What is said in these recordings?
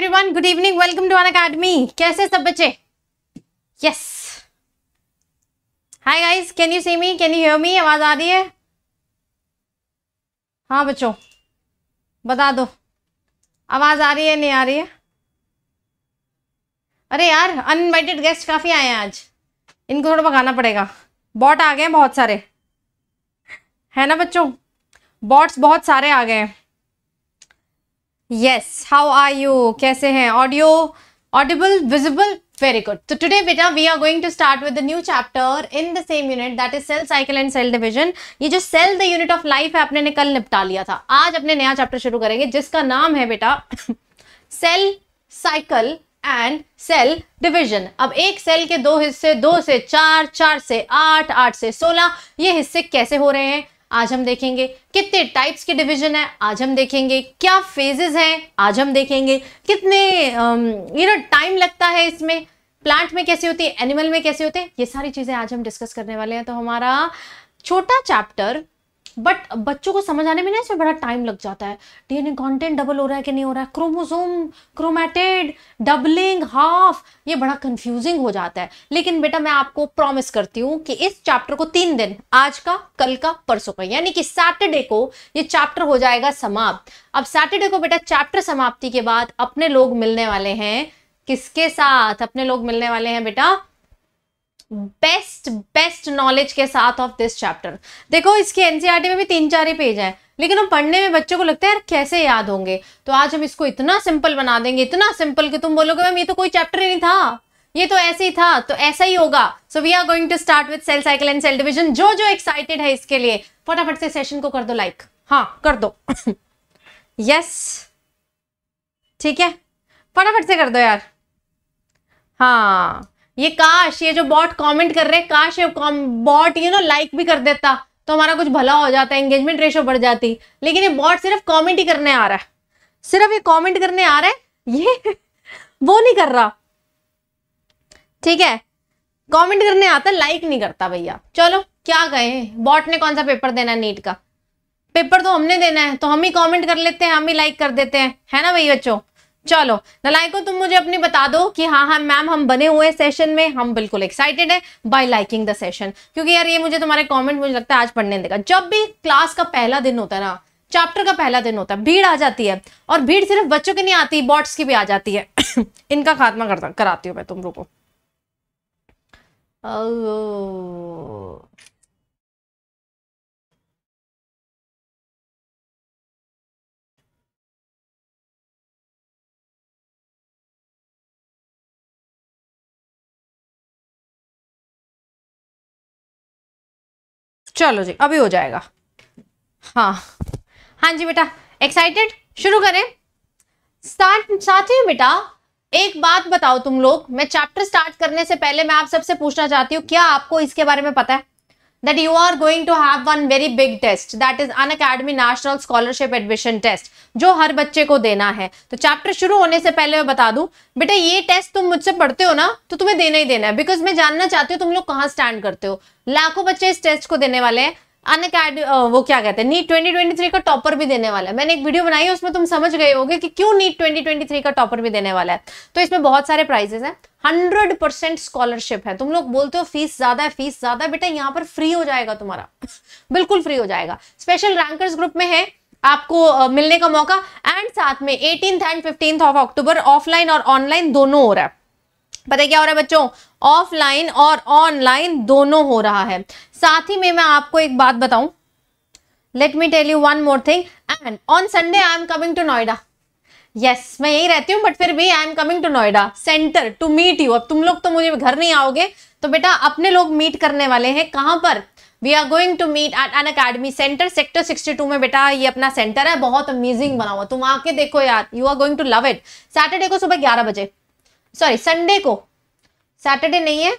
Everyone good evening welcome to Unacademy कैसे सब बच्चे yes hi guys can you see me can you hear me आवाज आ रही है हाँ बच्चों बता दो आवाज आ रही है नहीं आ रही है अरे यार अनइनवाइटेड गेस्ट काफ़ी आए हैं आज इनको थोड़ा भगाना पड़ेगा बॉट आ गए हैं बहुत सारे है ना बच्चों बॉट्स बहुत सारे आ गए हैं यस हाउ आर यू कैसे हैं audio audible visible very good तो टुडे बेटा we are going to start with new chapter in the same unit that is cell cycle and cell division ये जो cell the unit of life है अपने कल निपटा लिया था आज अपने नया चैप्टर शुरू करेंगे जिसका नाम है बेटा cell cycle and cell division अब एक सेल के दो हिस्से दो से चार चार से आठ आठ से सोलह ये हिस्से कैसे हो रहे हैं आज हम देखेंगे कितने टाइप्स के डिवीजन है आज हम देखेंगे क्या फेजेस हैं आज हम देखेंगे कितने यू नो टाइम लगता है इसमें प्लांट में कैसे होती है एनिमल में कैसे होते हैं ये सारी चीज़ें आज हम डिस्कस करने वाले हैं तो हमारा छोटा चैप्टर बट बच्चों को समझ आने में ना इसमें बड़ा टाइम लग जाता है डीएनए कंटेंट डबल हो रहा है कि नहीं हो रहा है क्रोमोसोम क्रोमेटेड डबलिंग हाफ ये बड़ा कंफ्यूजिंग हो जाता है लेकिन बेटा मैं आपको प्रॉमिस करती हूँ कि इस चैप्टर को तीन दिन आज का कल का परसों का यानी कि सैटरडे को ये चैप्टर हो जाएगा समाप्त अब सैटरडे को बेटा चैप्टर समाप्ति के बाद अपने लोग मिलने वाले हैं किसके साथ अपने लोग मिलने वाले हैं बेटा बेस्ट बेस्ट नॉलेज के साथ ऑफ दिस चैप्टर देखो इसके एनसीईआरटी e में भी तीन चार ही पेज है लेकिन हम पढ़ने में बच्चों को लगता है यार कैसे याद होंगे तो आज हम इसको इतना सिंपल बना देंगे इतना सिंपल कि तुम बोलोगे मैम ये तो कोई चैप्टर ही नहीं था ये तो ऐसे ही था तो ऐसा ही होगा so we are going to start with cell cycle and cell division जो जो एक्साइटेड है इसके लिए फटाफट से सेशन को कर दो लाइक हाँ कर दो यस ठीक है फटाफट से कर दो यार हाँ ये काश ये जो बॉट कमेंट कर रहे हैं काश ये बॉट यू नो लाइक भी कर देता तो हमारा कुछ भला हो जाता एंगेजमेंट रेशो बढ़ जाती लेकिन ये बॉट सिर्फ कमेंट ही करने आ रहा है सिर्फ ये कॉमेंट करने आ रहा है ये वो नहीं कर रहा ठीक है कमेंट करने आता लाइक नहीं करता भैया चलो क्या कहें बॉट ने कौन सा पेपर देना है नीट का पेपर तो हमने देना है तो हम ही कॉमेंट कर लेते हैं हम ही लाइक कर देते हैं है ना भैया बच्चों चलो नलायको तुम मुझे अपनी बता दो कि हाँ हाँ मैम हम बने हुए सेशन में हम बिल्कुल एक्साइटेड है बाय लाइकिंग द सेशन क्योंकि यार ये मुझे तुम्हारे कमेंट मुझे लगता है आज पढ़ने देगा जब भी क्लास का पहला दिन होता है ना चैप्टर का पहला दिन होता है भीड़ आ जाती है और भीड़ सिर्फ बच्चों की नहीं आती बॉट्स की भी आ जाती है इनका खात्मा करता कराती हूँ मैं तुम रुको को चलो जी अभी हो जाएगा हाँ हाँ जी बेटा एक्साइटेड शुरू करें स्टार्ट साथ ही बेटा एक बात बताओ तुम लोग मैं चैप्टर स्टार्ट करने से पहले मैं आप सबसे पूछना चाहती हूँ क्या आपको इसके बारे में पता है that you are going to have one very big test that is an academy national scholarship admission test जो हर बच्चे को देना है तो चैप्टर शुरू होने से पहले मैं बता दूं बेटा ये टेस्ट तुम मुझसे पढ़ते हो ना तो तुम्हें देना ही देना है बिकॉज मैं जानना चाहती हूँ तुम लोग कहाँ स्टैंड करते हो लाखों बच्चे इस टेस्ट को देने वाले हैं अन वो क्या कहते हैं नीट ट्वेंटी ट्वेंटी थ्री का टॉपर भी देने वाला है मैंने एक वीडियो बनाई है उसमें तुम समझ गए होगे कि क्यों नीट ट्वेंटी ट्वेंटी थ्री का टॉपर भी देने वाला है तो इसमें बहुत सारे प्राइजेस हैं हंड्रेड परसेंट स्कॉलरशिप है तुम लोग बोलते हो फीस ज्यादा है फीस ज्यादा बेटा यहाँ पर फ्री हो जाएगा तुम्हारा बिल्कुल फ्री हो जाएगा स्पेशल रैंकर्स ग्रुप में है आपको मिलने का मौका एंड साथ में eighteen and fifteenth of October offline और ऑनलाइन दोनों हो रहा है पता क्या हो रहा है बच्चों ऑफलाइन और ऑनलाइन दोनों हो रहा है साथ ही में मैं आपको एक बात बताऊं let me tell you one more thing and on Sunday I am coming to Noida yes मैं यही रहती हूँ बट फिर भी I am coming to Noida centre to meet you अब तुम लोग तो मुझे घर नहीं आओगे तो बेटा अपने लोग मीट करने वाले हैं कहाँ पर we are going to meet at Unacademy centre sector 62 में बेटा ये अपना सेंटर है बहुत अमेजिंग बना हुआ तुम आके देखो यार you are going to love it Saturday को सुबह ग्यारह बजे सॉरी संडे को सैटरडे नहीं है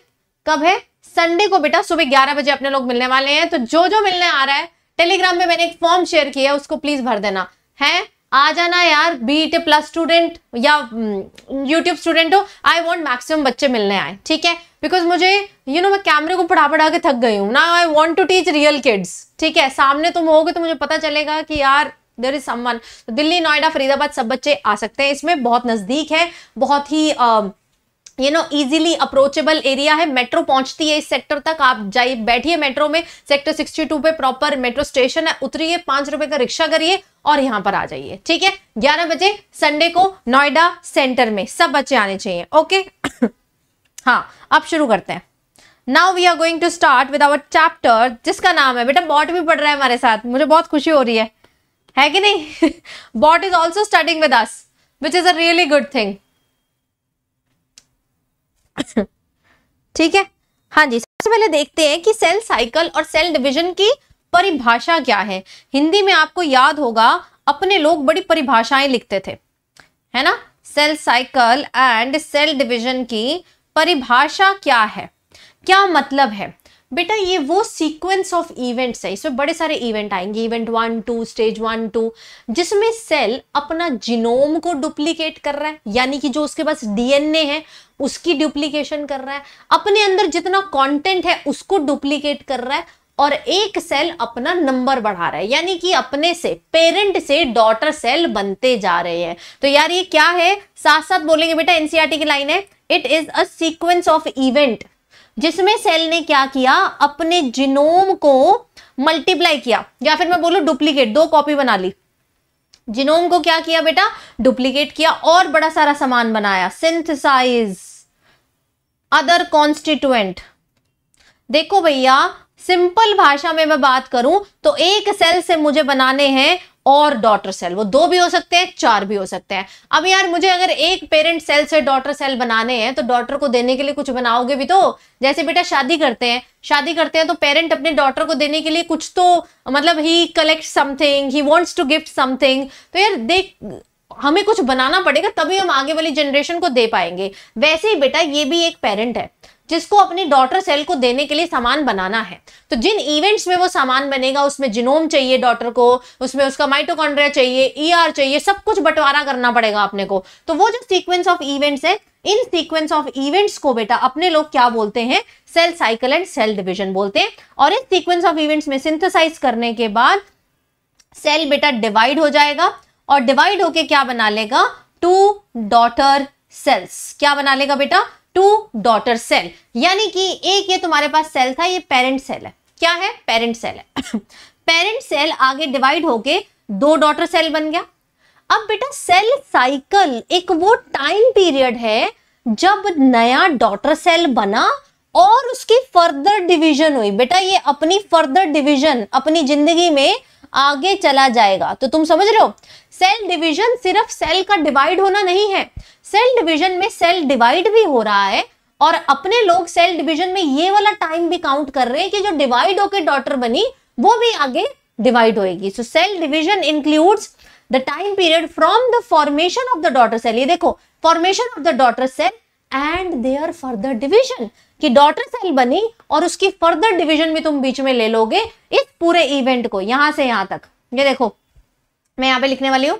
कब है संडे को बेटा सुबह ग्यारह बजे अपने लोग मिलने वाले हैं तो जो जो मिलने आ रहा है टेलीग्राम में मैंने एक फॉर्म शेयर किया है उसको प्लीज भर देना है आ जाना यार बी प्लस स्टूडेंट या यूट्यूब हम्म, स्टूडेंट हो आई वॉन्ट मैक्सिमम बच्चे मिलने आए ठीक है बिकॉज मुझे यू you नो know, मैं कैमरे को पढ़ा पढ़ा के थक गई हूँ ना I want to teach real kids ठीक है सामने तुम हो तो मुझे पता चलेगा कि यार देर इज समन तो दिल्ली नोएडा फरीदाबाद सब बच्चे आ सकते हैं इसमें बहुत नजदीक है बहुत ही you know easily approachable area है मेट्रो पहुंचती है इस सेक्टर तक आप जाइए बैठिए मेट्रो में सेक्टर 62 पे प्रॉपर मेट्रो स्टेशन है उतरिए पांच रुपए का रिक्शा करिए और यहां पर आ जाइए ठीक है ग्यारह बजे संडे को नोएडा सेंटर में सब बच्चे आने चाहिए ओके हाँ अब शुरू करते हैं now we are going to start with our chapter जिसका नाम है बेटा बॉट भी पढ़ रहा है हमारे साथ मुझे बहुत खुशी हो रही है है कि नहीं bot is also starting with us which is a really good thing ठीक है हाँ जी सबसे पहले देखते हैं कि सेल साइकिल और सेल डिवीजन की परिभाषा क्या है हिंदी में आपको याद होगा अपने लोग बड़ी परिभाषाएं लिखते थे है ना cell cycle and cell division की परिभाषा क्या है क्या मतलब है बेटा ये वो सीक्वेंस ऑफ इवेंट्स है इसमें बड़े सारे इवेंट आएंगे event one two stage one two जिसमें सेल अपना जिनोम को डुप्लीकेट कर रहा है यानी कि जो उसके पास डीएनए है उसकी डुप्लीकेशन कर रहा है अपने अंदर जितना कंटेंट है उसको डुप्लीकेट कर रहा है और एक सेल अपना नंबर बढ़ा रहा है यानी कि अपने से पेरेंट से डॉटर सेल बनते जा रहे हैं तो यार ये क्या है साथ साथ बोलेंगे बेटा एनसीआरटी e की लाइन है it is a sequence of event जिसमें सेल ने क्या किया अपने जिनोम को मल्टीप्लाई किया या फिर मैं बोलू डुप्लीकेट दो कॉपी बना ली जिनोम को क्या किया बेटा डुप्लीकेट किया और बड़ा सारा सामान बनाया सिंथेसाइज अदर कॉन्स्टिट्यूएंट देखो भैया सिंपल भाषा में मैं बात करूं तो एक सेल से मुझे बनाने हैं और डॉटर सेल वो दो भी हो सकते हैं चार भी हो सकते हैं अब यार मुझे अगर एक पेरेंट सेल से डॉटर सेल बनाने हैं तो डॉटर को देने के लिए कुछ बनाओगे भी तो जैसे बेटा शादी करते हैं शादी करते हैं तो पेरेंट अपने डॉटर को देने के लिए कुछ तो मतलब ही collect something he wants to gift something तो यार देख हमें कुछ बनाना पड़ेगा तभी हम आगे वाली जनरेशन को दे पाएंगे वैसे ही बेटा ये भी एक पेरेंट है जिसको अपनी डॉटर सेल को देने के लिए सामान बनाना है तो जिन इवेंट्स में वो सामान बनेगा उसमें जिनोम चाहिए डॉटर को उसमें उसका माइटोकॉन्ड्रिया चाहिए ईआर e चाहिए सब कुछ बंटवारा करना पड़ेगा अपने को तो वो जो सीक्वेंस ऑफ इवेंट्स है इन सीक्वेंस ऑफ इवेंट्स को बेटा अपने लोग क्या बोलते हैं cell cycle and cell division बोलते हैं और इस सीक्वेंस ऑफ इवेंट्स में सिंथेसाइज करने के बाद सेल बेटा डिवाइड हो जाएगा और डिवाइड होके क्या बना लेगा टू डॉटर सेल्स क्या बना लेगा बेटा टू डॉटर सेल यानी कि एक ये तुम्हारे पास सेल था ये पेरेंट सेल है क्या है पेरेंट सेल है पेरेंट सेल आगे डिवाइड होके दो डॉटर सेल बन गया अब बेटा सेल साइकिल एक वो टाइम पीरियड है जब नया डॉटर सेल बना और उसकी फर्दर डिवीजन हुई बेटा ये अपनी फर्दर डिवीजन अपनी जिंदगी में आगे चला जाएगा तो तुम समझ रहे हो सेल डिवीजन सिर्फ सेल का डिवाइड होना नहीं है सेल डिवीजन में सेल डिवाइड भी हो रहा है और अपने लोग सेल डिवीजन में ये वाला टाइम भी काउंट कर रहे हैं कि जो डिवाइड होकर डॉटर बनी वो भी आगे डिवाइड होएगी so cell division includes the time period from the formation of the daughter cell ये देखो formation of the daughter cell and there further division कि डॉटर सेल बनी और उसकी फर्दर डिवीजन भी तुम बीच में ले लोगे इस पूरे इवेंट को यहां से यहां तक ये देखो मैं यहां पे लिखने वाली हूँ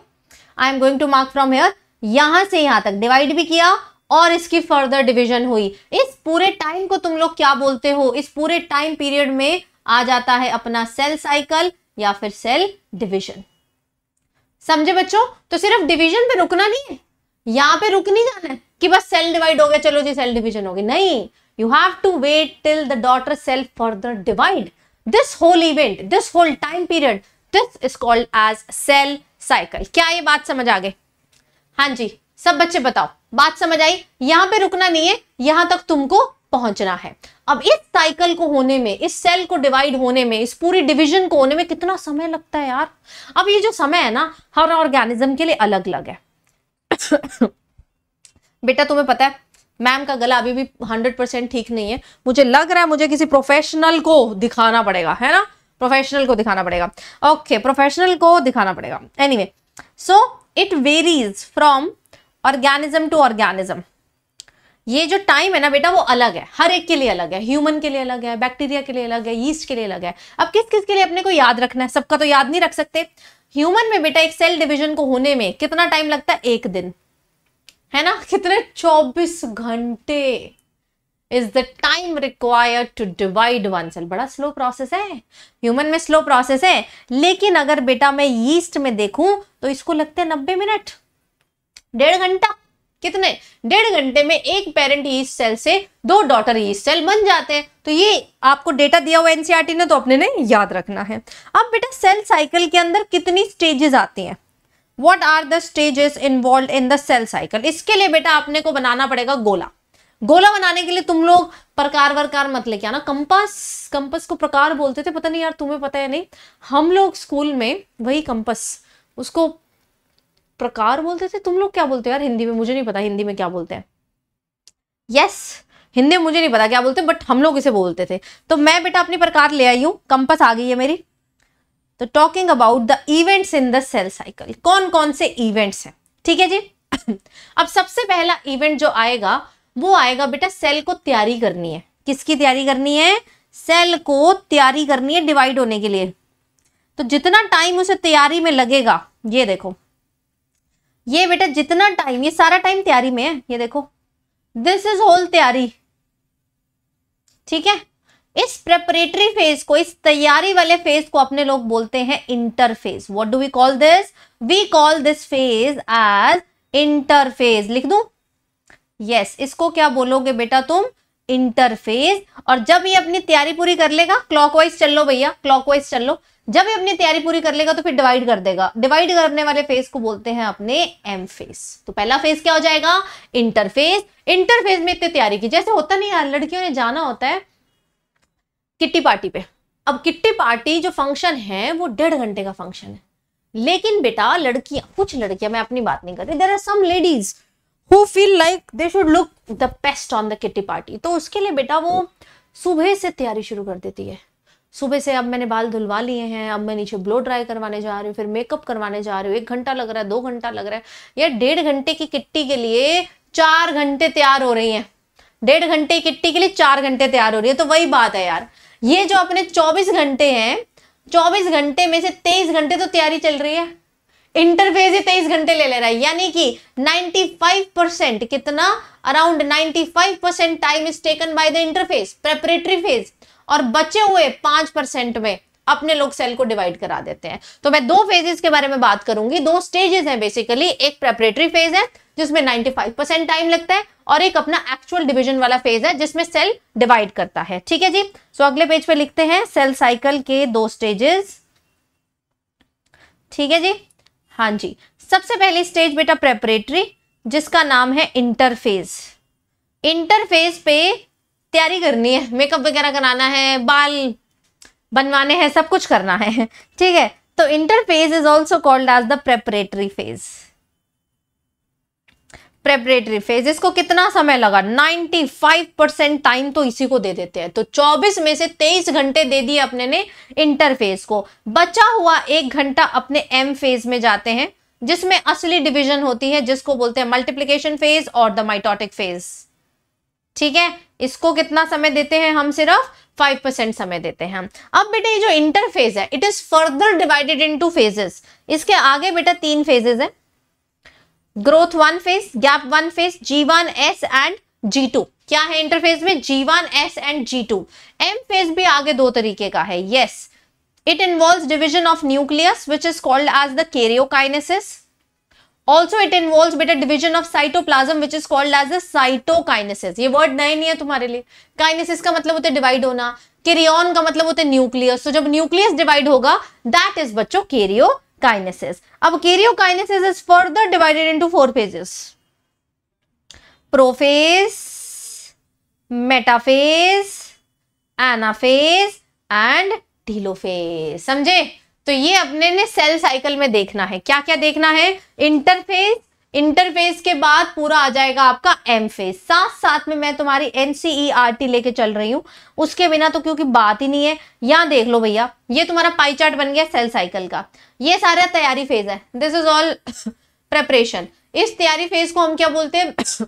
I am going to mark from here यहां से यहां तक डिवाइड भी किया और इसकी फर्दर डिवीजन हुई इस पूरे टाइम को तुम लोग क्या बोलते हो इस पूरे टाइम पीरियड में आ जाता है अपना सेल साइकिल या फिर सेल डिवीजन समझे बच्चों तो सिर्फ डिवीजन पे रुकना नहीं है यहां पे रुक नहीं जाना है कि बस सेल डिवाइड हो गया चलो जी सेल डिवीजन हो गई नहीं you have to wait till the daughter cell further divide this whole event this whole time period this is called as cell cycle क्या ये बात समझ आ गई हाँ जी सब बच्चे बताओ बात समझ आई यहां पे रुकना नहीं है यहां तक तुमको पहुंचना है अब इस साइकिल को होने में इस सेल को डिवाइड होने में इस पूरी डिवीजन को होने में कितना समय लगता है यार अब ये जो समय है ना हर ऑर्गेनिज्म के लिए अलग अलग है बेटा तुम्हें पता है मैम का गला अभी भी हंड्रेड परसेंट ठीक नहीं है मुझे लग रहा है मुझे किसी प्रोफेशनल को दिखाना पड़ेगा है ना प्रोफेशनल को दिखाना पड़ेगा ओके okay, प्रोफेशनल को दिखाना पड़ेगा anyway anyway, so so, it varies from organism to organism ये जो टाइम है ना बेटा वो अलग है हर एक के लिए अलग है ह्यूमन के लिए अलग है बैक्टीरिया के लिए अलग है यीस्ट के लिए अलग है अब किस किस के लिए अपने को याद रखना है सबका तो याद नहीं रख सकते ह्यूमन में बेटा एक सेल डिविजन को होने में कितना टाइम लगता है एक दिन है ना कितने चौबीस घंटे is the time required to divide one cell बड़ा स्लो प्रोसेस है ह्यूमन में स्लो प्रोसेस है लेकिन अगर बेटा मैं यीस्ट में देखूं तो इसको लगते हैं नब्बे मिनट डेढ़ घंटा कितने डेढ़ घंटे में एक पेरेंट ईस्ट सेल से दो डॉटर ईस्ट सेल बन जाते हैं तो ये आपको डेटा दिया हुआ एनसीआरटी e ने तो अपने ने याद रखना है अब बेटा सेल साइकिल के अंदर कितनी स्टेजेस आती हैं what are the stages involve in the cell cycle इसके लिए बेटा आपने को बनाना पड़ेगा गोला गोला बनाने के लिए तुम लोग प्रकार वरकार मत लेके आना कंपास कंपास को प्रकार बोलते थे पता नहीं यार तुम्हें पता है नहीं हम लोग स्कूल में वही कंपास उसको प्रकार बोलते थे तुम लोग क्या बोलते हो यार हिंदी में मुझे नहीं पता हिंदी में क्या बोलते हैं यस हिंदी में मुझे नहीं पता क्या बोलते बट हम लोग इसे बोलते थे तो मैं बेटा अपनी प्रकार ले आई हूँ कंपस आ गई है मेरी तो talking about the events in the cell cycle कौन कौन से इवेंट्स हैं ठीक है जी अब सबसे पहला इवेंट जो आएगा वो आएगा बेटा सेल को तैयारी करनी है किसकी तैयारी करनी है सेल को तैयारी करनी है डिवाइड होने के लिए तो जितना टाइम उसे तैयारी में लगेगा ये देखो ये बेटा जितना टाइम ये सारा टाइम तैयारी में है ये देखो दिस इज होल तैयारी ठीक है इस प्रेपरेटरी फेज को इस तैयारी वाले फेज को अपने लोग बोलते हैं interphase what do we call this we call this phase as interphase लिख दू यस इसको क्या बोलोगे बेटा तुम इंटरफेस और जब ये अपनी तैयारी पूरी कर लेगा क्लॉकवाइज चल लो भैया क्लॉकवाइज चल लो जब ये अपनी तैयारी पूरी कर लेगा तो फिर डिवाइड कर देगा डिवाइड करने वाले फेस को बोलते हैं अपने एम फेस तो पहला फेस क्या हो जाएगा इंटरफेस इंटरफेस में इतनी तैयारी की जैसे होता नहीं यार लड़कियों ने जाना होता है किट्टी पार्टी पे अब किट्टी पार्टी जो फंक्शन है वो डेढ़ घंटे का फंक्शन है लेकिन बेटा लड़कियां कुछ लड़कियां मैं अपनी बात नहीं कर रही there are some ladies who feel like they should look the best on the kitty party तो उसके लिए बेटा वो सुबह से तैयारी शुरू कर देती है सुबह से अब मैंने बाल धुलवा लिए हैं अब मैं नीचे ब्लो ड्राई करवाने जा रही हूँ फिर मेकअप करवाने जा रही हूँ एक घंटा लग रहा है दो घंटा लग रहा है या डेढ़ घंटे की किट्टी के लिए चार घंटे तैयार हो रही हैं डेढ़ घंटे की किट्टी के लिए चार घंटे तैयार हो रही है तो वही बात है यार ये जो अपने चौबीस घंटे हैं चौबीस घंटे में से तेईस घंटे तो तैयारी चल रही है इंटरव्यू तेईस घंटे ले ले रहा है यानी कि 95 परसेंट कितना around 95 percent time is taken by the interphase preparatory phase और बचे हुए पांच परसेंट में अपने लोग सेल को डिवाइड करा देते हैं तो मैं दो फेजेस के बारे में बात करूंगी दो स्टेजेस हैं बेसिकली एक प्रेपरेटरी फेज है जिसमें 95 परसेंट टाइम लगता है और एक अपना एक्चुअल डिवीजन वाला फेज है जिसमें सेल डिवाइड करता है ठीक है जी सो अगले पेज पे लिखते हैं सेल साइकिल के दो स्टेजेस ठीक है जी हाँ जी सबसे पहली स्टेज बेटा प्रेपरेटरी जिसका नाम है इंटरफेस इंटरफेस पे तैयारी करनी है मेकअप वगैरह कराना है बाल बनवाने हैं सब कुछ करना है ठीक है तो interphase is also called as the preparatory phase preparatory phase इसको कितना समय लगा 95 परसेंट टाइम तो इसी को दे देते हैं तो 24 में से 23 घंटे दे दिए अपने ने इंटरफेज को बचा हुआ एक घंटा अपने एम फेज में जाते हैं जिसमें असली डिवीजन होती है जिसको बोलते हैं मल्टीप्लीकेशन फेज और द माइटोटिक फेज ठीक है इसको कितना समय देते हैं हम सिर्फ फाइव परसेंट समय देते हैं अब बेटा ये जो इंटरफेज है it is further divided into phases इसके आगे बेटा तीन फेजेस है growth one phase gap one phase G one S and G two क्या है इंटरफेज में G one S and G two M phase भी आगे दो तरीके का है yes It involves division of nucleus, which is called as the karyokinesis. Also, it involves bit a division of cytoplasm, which is called as the cytokinesis. ये word नए नहीं है तुम्हारे लिए. Kinesis का मतलब divide Karyon का मतलब होता nucleus. तो जब nucleus divide होगा, that is बच्चों karyokinesis. अब karyokinesis is further divided into four phases. Prophase, metaphase, anaphase, and telophase समझे तो ये अपने ने सेल साइकिल में देखना है क्या क्या देखना है इंटरफेस इंटरफेस के बाद पूरा आ जाएगा आपका एम फेस साथ साथ में मैं तुम्हारी एनसीईआरटी e लेके चल रही हूँ उसके बिना तो क्योंकि बात ही नहीं है यहां देख लो भैया ये तुम्हारा पाई चार्ट बन गया सेल साइकिल का ये सारा तैयारी फेज है दिस इज ऑल प्रेपरेशन इस तैयारी फेज को हम क्या बोलते हैं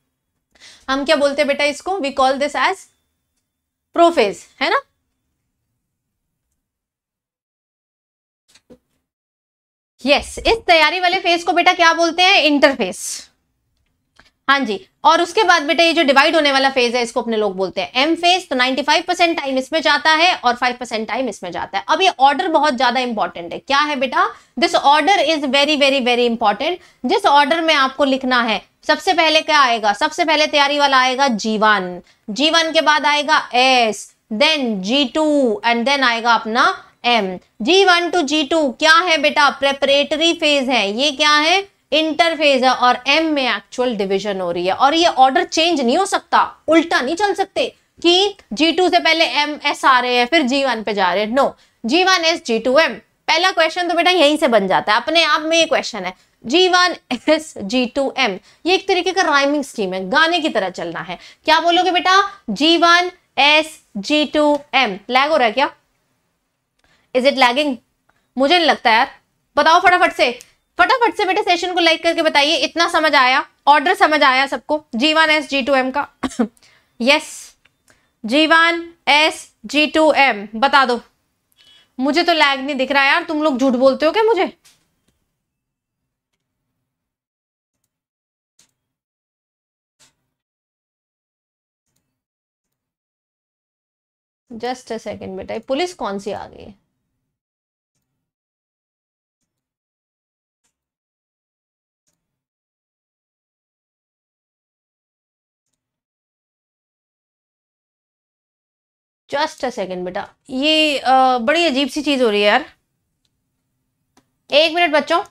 हम क्या बोलते हैं बेटा इसको we call this as prophase है ना यस yes, इस तैयारी वाले फेस को बेटा क्या बोलते हैं इंटरफेस हाँ जी और उसके बाद बेटा ये जो डिवाइड होने वाला फेज है इसको अपने लोग बोलते हैं एम फेज तो 95 परसेंट टाइम इसमें जाता है और 5 परसेंट टाइम इसमें जाता है अब ये ऑर्डर बहुत ज्यादा इंपॉर्टेंट है क्या है बेटा this order is very very very important जिस ऑर्डर में आपको लिखना है सबसे पहले क्या आएगा सबसे पहले तैयारी वाला आएगा जीवन जीवन के बाद आएगा S then G and then आएगा अपना M G one to G two क्या है बेटा प्रेपरेटरी फेज है ये क्या है इंटरफेज है और एम में एक्चुअल डिविजन हो रही है और ये ऑर्डर चेंज नहीं हो सकता उल्टा नहीं चल सकते कि जी टू से पहले एम एस आ रहे हैं फिर जी वन पे जा रहे हैं no G one S G two M पहला क्वेश्चन तो बेटा यहीं से बन जाता है अपने आप में ये क्वेश्चन है G one S G two M ये एक तरीके का राइमिंग स्कीम है गाने की तरह चलना है क्या बोलोगे बेटा G one S G two M lag हो रहा है क्या इज इट लैगिंग मुझे नहीं लगता यार बताओ फटाफट से फटाफट से बेटे सेशन को लाइक करके बताइए इतना समझ आया ऑर्डर समझ आया सबको G one S G two M का yes G one S G two M बता दो मुझे तो लैग नहीं दिख रहा यार तुम लोग झूठ बोलते हो क्या मुझे जस्ट अ सेकेंड बेटा पुलिस कौन सी आ गई है जस्ट अ सेकेंड बेटा ये आ, बड़ी अजीब सी चीज़ हो रही है यार एक मिनट बच्चों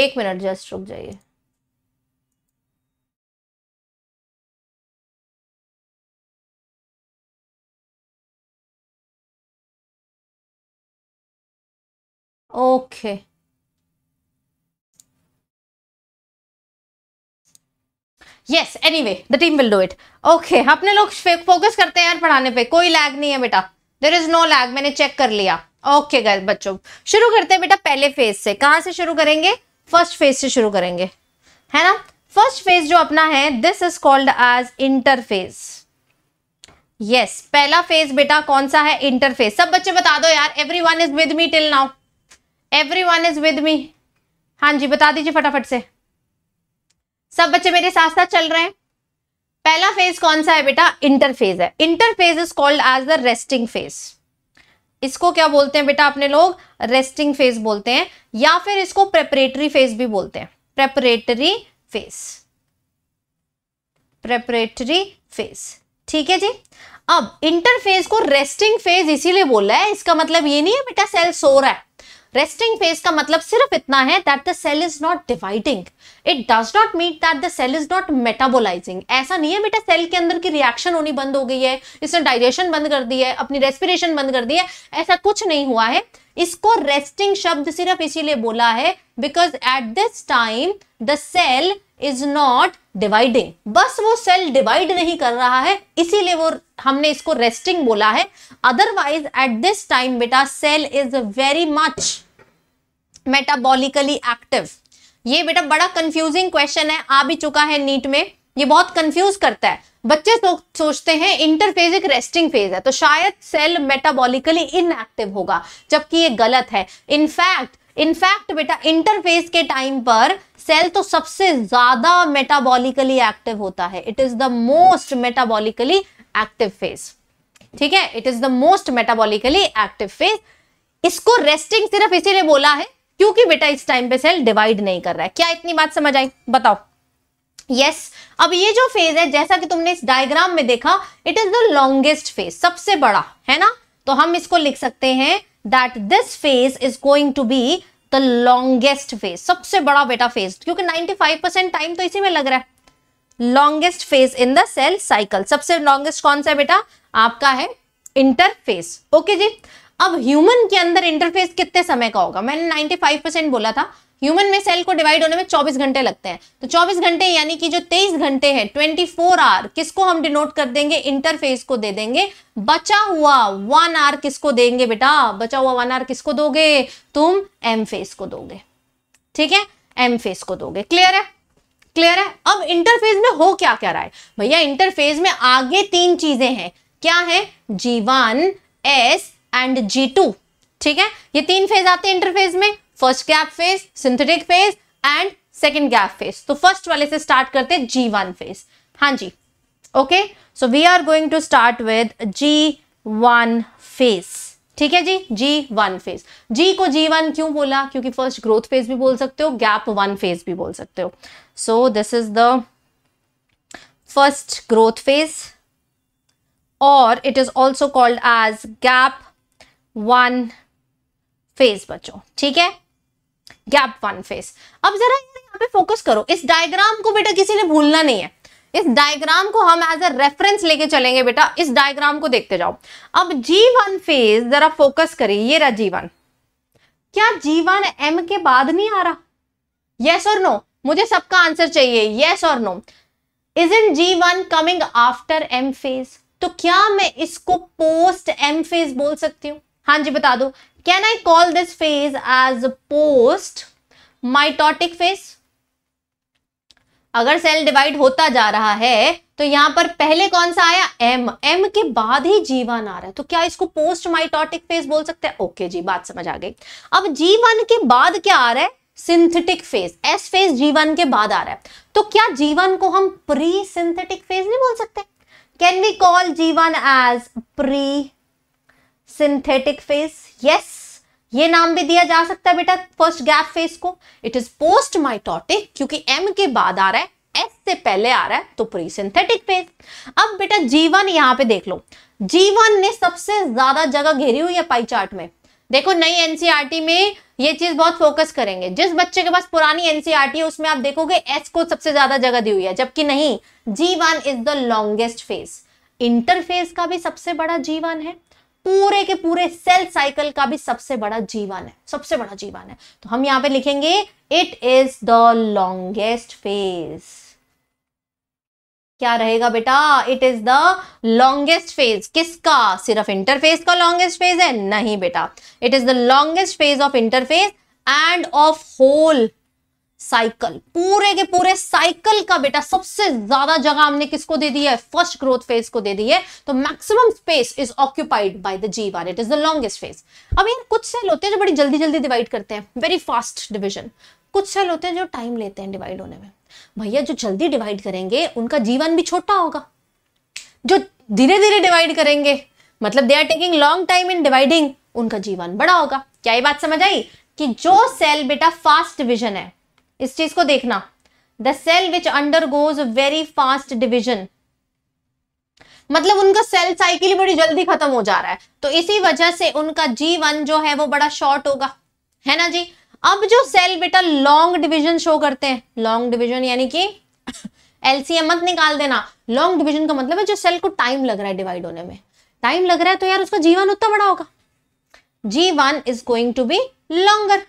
एक मिनट जस्ट रुक जाइए okay okay. Yes anyway the team will do it okay अपने लोग फोकस करते हैं यार पढ़ाने पे कोई लैग नहीं है बेटा देर इज नो लैग मैंने चेक कर लिया ओके okay, गर्ल बच्चों शुरू करते हैं बेटा पहले फेज से कहाँ से शुरू करेंगे फर्स्ट फेज से शुरू करेंगे है ना फर्स्ट फेज जो अपना है this is called as interphase yes पहला फेज बेटा कौन सा है इंटरफेज सब बच्चे बता दो यार everyone is with me till now everyone is with me हाँ जी बता दीजिए फटाफट से सब बच्चे मेरे साथ साथ चल रहे हैं पहला फेज कौन सा है बेटा इंटरफेज है interphase is called as the resting phase इसको क्या बोलते हैं बेटा अपने लोग रेस्टिंग फेज बोलते हैं या फिर इसको प्रेपरेटरी फेज भी बोलते हैं प्रेपरेटरी फेज प्रेपरेटरी फेज ठीक है जी अब इंटरफेज को रेस्टिंग फेज इसीलिए बोला है इसका मतलब ये नहीं है बेटा सेल सो रहा है रेस्टिंग फेज का मतलब सिर्फ इतना है that the cell is not dividing it does not meet that the cell is not metabolising ऐसा नहीं है बेटा सेल के अंदर की रिएक्शन होनी बंद हो गई है इसने डाइजेशन बंद कर दी है अपनी रेस्पिरेशन बंद कर दी है ऐसा कुछ नहीं हुआ है इसको रेस्टिंग शब्द सिर्फ इसीलिए बोला है because at this time the cell is not dividing बस वो सेल डिवाइड नहीं कर रहा है इसीलिए वो हमने इसको रेस्टिंग बोला है अदरवाइज एट दिस टाइम बेटा cell is very much metabolically active ये बेटा बड़ा कंफ्यूजिंग क्वेश्चन है आ भी चुका है नीट में ये बहुत कंफ्यूज करता है बच्चे तो सोचते हैं इंटरफेजिक रेस्टिंग फेज है तो शायद सेल मेटाबॉलिकली इनएक्टिव होगा जबकि ये गलत है इनफैक्ट इनफैक्ट बेटा इंटरफेस के टाइम पर सेल तो सबसे ज्यादा मेटाबॉलिकली एक्टिव होता है it is the most metabolically active phase ठीक है it is the most metabolically active phase इसको रेस्टिंग सिर्फ इसीलिए बोला है क्योंकि बेटा इस टाइम पे सेल डिवाइड नहीं कर रहा है क्या इतनी बात समझ आई बताओ यस yes, अब ये जो फेज है जैसा कि तुमने इस डायग्राम में देखा it is the longest phase सबसे बड़ा है ना तो हम इसको लिख सकते हैं that this phase is going to be the longest phase सबसे बड़ा बेटा फेज क्योंकि 95 परसेंट टाइम तो इसी में लग रहा है longest phase in the cell cycle सबसे लॉन्गेस्ट कौन सा बेटा आपका है इंटरफेस ओके जी अब ह्यूमन के अंदर इंटरफेस कितने समय का होगा मैंने 95 परसेंट बोला था ह्यूमन में सेल को डिवाइड होने में 24 घंटे लगते हैं तो 24 घंटे यानी कि जो 23 घंटे हैं 24 फोर आवर किसको हम डिनोट कर देंगे इंटरफेस को दे देंगे बचा हुआ वन आर किसको देंगे बेटा बचा हुआ वन आर किसको दोगे तुम एम फेस को दोगे ठीक है एम फेस को दोगे क्लियर है क्लियर है अब इंटरफेस में हो क्या क्या रहा है भैया इंटरफेस में आगे तीन चीजें हैं क्या है G one S and G two ठीक है ये तीन फेज आते हैं इंटरफेज में first gap phase synthetic phase and second gap phase तो फर्स्ट वाले से स्टार्ट करते हैं जी वन फेज हाँ जी okay so we are going to start with G one phase ठीक है जी जी वन फेज जी को जी वन क्यों बोला क्योंकि फर्स्ट ग्रोथ फेज भी बोल सकते हो गैप वन फेज भी बोल सकते हो so this is the first growth phase और it is also called as gap one phase बच्चों ठीक है गैप वन फेस अब जरा यहाँ पे फोकस करो इस डायग्राम को बेटा किसी ने भूलना नहीं है इस डायग्राम को हम एज अ रेफरेंस लेके चलेंगे बेटा इस डायग्राम को देखते जाओ अब जी वन फेज जरा फोकस करिए ये रहा जी वन क्या जी वन एम के बाद नहीं आ रहा यस और नो मुझे सबका आंसर चाहिए यस और no is in G one coming after M phase तो क्या मैं इसको पोस्ट एम फेज बोल सकती हूँ हाँ जी बता दो can I call this phase as post mitotic phase अगर सेल डिवाइड होता जा रहा है तो यहां पर पहले कौन सा आया एम एम के बाद ही जीवन आ रहा है तो क्या इसको पोस्ट माइटोटिक फेज बोल सकते हैं ओके जी बात समझ आ गई अब जीवन के बाद क्या आ रहा है सिंथेटिक फेज एस फेज जीवन के बाद आ रहा है तो क्या जीवन को हम प्री सिंथेटिक फेज नहीं बोल सकते can we call G one as pre synthetic phase yes ये नाम भी दिया जा सकता है बेटा फर्स्ट गैप फेज को इट इज पोस्ट माइटोटिक क्योंकि एम के बाद आ रहा है एस से पहले आ रहा है तो प्री सिंथेटिक फेज अब बेटा जीवन यहाँ पे देख लो जीवन ने सबसे ज्यादा जगह घेरी हुई है पाई चार्ट में देखो नई एनसीईआरटी e में ये चीज बहुत फोकस करेंगे जिस बच्चे के पास पुरानी एनसीईआरटी e है उसमें आप देखोगे एस को सबसे ज्यादा जगह दी हुई है जबकि नहीं G one is the longest phase interphase का भी सबसे बड़ा जी वन है पूरे के पूरे सेल साइकिल का भी सबसे बड़ा जीवन है सबसे बड़ा जीवन है तो हम यहां पे लिखेंगे it is the longest phase क्या रहेगा बेटा it is the longest phase किसका सिर्फ इंटरफेस का लॉन्गेस्ट फेज है नहीं बेटा it is the longest phase of interphase and of whole cycle पूरे के पूरे साइकिल का बेटा सबसे ज्यादा जगह हमने किसको दे दी है फर्स्ट ग्रोथ फेज को दे दी है तो maximum space is occupied by the G one it is the longest phase अब इन कुछ सेल होते हैं जो बड़ी जल्दी जल्दी डिवाइड करते हैं वेरी फास्ट डिविजन कुछ सेल होते हैं जो टाइम लेते हैं डिवाइड होने में भैया जो जल्दी डिवाइड करेंगे उनका जीवन भी छोटा होगा जो धीरे धीरे डिवाइड करेंगे मतलब they are taking long time in dividing उनका जीवन बड़ा होगा क्या ये बात समझ आई कि जो सेल बेटा फास्ट डिविजन है इस चीज को देखना the cell which undergoes very fast division मतलब उनका सेल साइकिल बड़ी जल्दी खत्म हो जा रहा है तो इसी वजह से उनका जीवन जो है वो बड़ा शॉर्ट होगा है ना जी अब जो सेल बेटा लॉन्ग डिवीजन शो करते हैं लॉन्ग डिवीजन यानी कि एलसीएम मत निकाल देना लॉन्ग डिवीजन का मतलब है जो सेल को टाइम लग रहा है डिवाइड होने में टाइम लग रहा है तो यार उसका जीवन उतना बड़ा होगा G one is going to be longer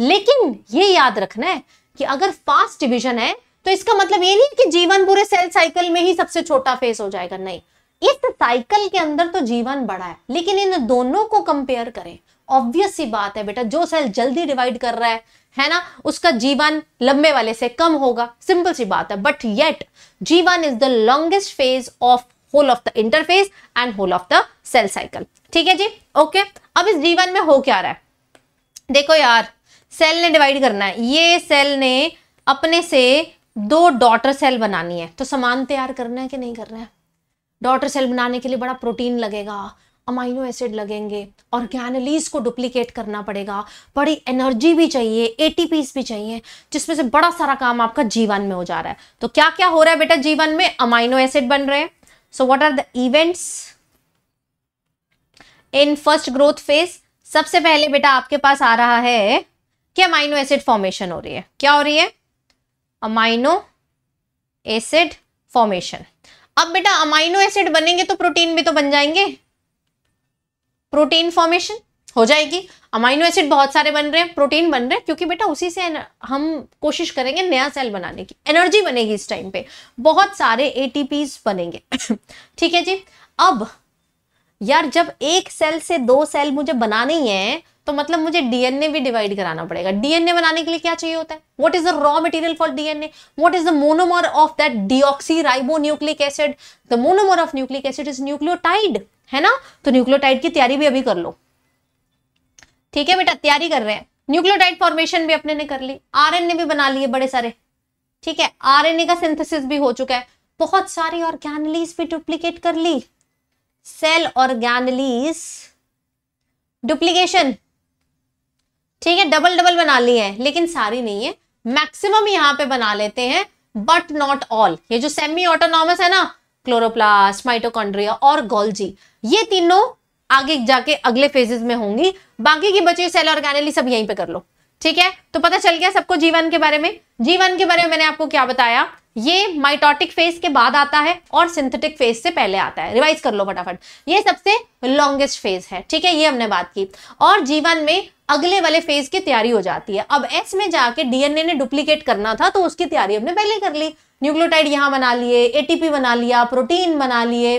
लेकिन ये याद रखना है कि अगर फास्ट डिविजन है तो इसका मतलब ये नहीं कि जीवन पूरे सेल साइकिल में ही सबसे छोटा फेस हो जाएगा नहीं इस साइकिल के अंदर तो जीवन बड़ा है लेकिन इन दोनों को कंपेयर करें ऑब्वियस सी बात है बेटा जो सेल जल्दी डिवाइड कर रहा है है ना उसका जीवन लंबे वाले से कम होगा सिंपल सी बात है but yet G one is the longest phase of whole of the interphase and whole of the cell cycle ठीक है जी ओके अब इस जीवन में हो क्या रहा है देखो यार सेल ने डिवाइड करना है ये सेल ने अपने से दो डॉटर सेल बनानी है तो सामान तैयार करना है कि नहीं करना है डॉटर सेल बनाने के लिए बड़ा प्रोटीन लगेगा अमाइनो एसिड लगेंगे और ऑर्गेनलीज को डुप्लीकेट करना पड़ेगा बड़ी एनर्जी भी चाहिए ए भी चाहिए जिसमें से बड़ा सारा काम आपका जीवन में हो जा रहा है तो क्या क्या हो रहा है बेटा जीवन में अमाइनो एसिड बन रहे हैं so what are the events in first growth phase सबसे पहले बेटा आपके पास आ रहा है कि अमाइनो एसिड फॉर्मेशन हो रही है क्या हो रही है अमाइनो एसिड फॉर्मेशन अब बेटा अमाइनो एसिड बनेंगे तो प्रोटीन भी तो बन जाएंगे प्रोटीन फॉर्मेशन हो जाएगी अमाइनो एसिड बहुत सारे बन रहे हैं प्रोटीन बन रहे हैं क्योंकि बेटा उसी से हम कोशिश करेंगे नया सेल बनाने की एनर्जी बनेगी इस टाइम पे बहुत सारे एटीपीज बनेंगे ठीक है जी अब यार जब एक सेल से दो सेल मुझे बनाने है हैं तो मतलब मुझे डीएनए भी डिवाइड कराना पड़ेगा डीएनए बनाने के लिए क्या चाहिए होता है what is the raw material for DNA what is the monomer of that deoxyribonucleic acid the monomer of nucleic acid is nucleotide है ना तो न्यूक्लियोटाइड की तैयारी भी अभी कर लो ठीक है बेटा तैयारी कर रहे हैं न्यूक्लियोटाइड फॉर्मेशन भी अपने ने कर ली आरएनए भी बना लिए बड़े सारे ठीक है आरएनए का सिंथेसिस भी हो चुका है बहुत सारी ऑर्गेनलीज भी डुप्लीकेट कर ली सेल ऑर्गेनलीज डुप्लीकेशन ठीक है डबल डबल बना ली है लेकिन सारी नहीं है मैक्सिमम यहाँ पे बना लेते हैं बट नॉट ऑल ये जो सेमी ऑटोनॉमस है ना क्लोरोप्लास्ट माइटोकॉन्ड्रिया और गोल्जी ये तीनों आगे जाके अगले फेजेस में होंगी बाकी की बची सेल ऑर्गेनली सब यहीं पे कर लो ठीक है तो पता चल गया सबको जीवन के बारे में जीवन के बारे में मैंने आपको क्या बताया ये माइटोटिक फेज के बाद आता है और सिंथेटिक फेज से पहले आता है रिवाइज कर लो फटाफट ये सबसे लॉन्गेस्ट फेज है ठीक है ये हमने बात की और जीवन में अगले वाले फेज की तैयारी हो जाती है अब एस में जाके डीएनए ने डुप्लीकेट करना था तो उसकी तैयारी हमने पहले कर ली न्यूक्लियोटाइड यहाँ बना लिए एटीपी बना लिया प्रोटीन बना लिए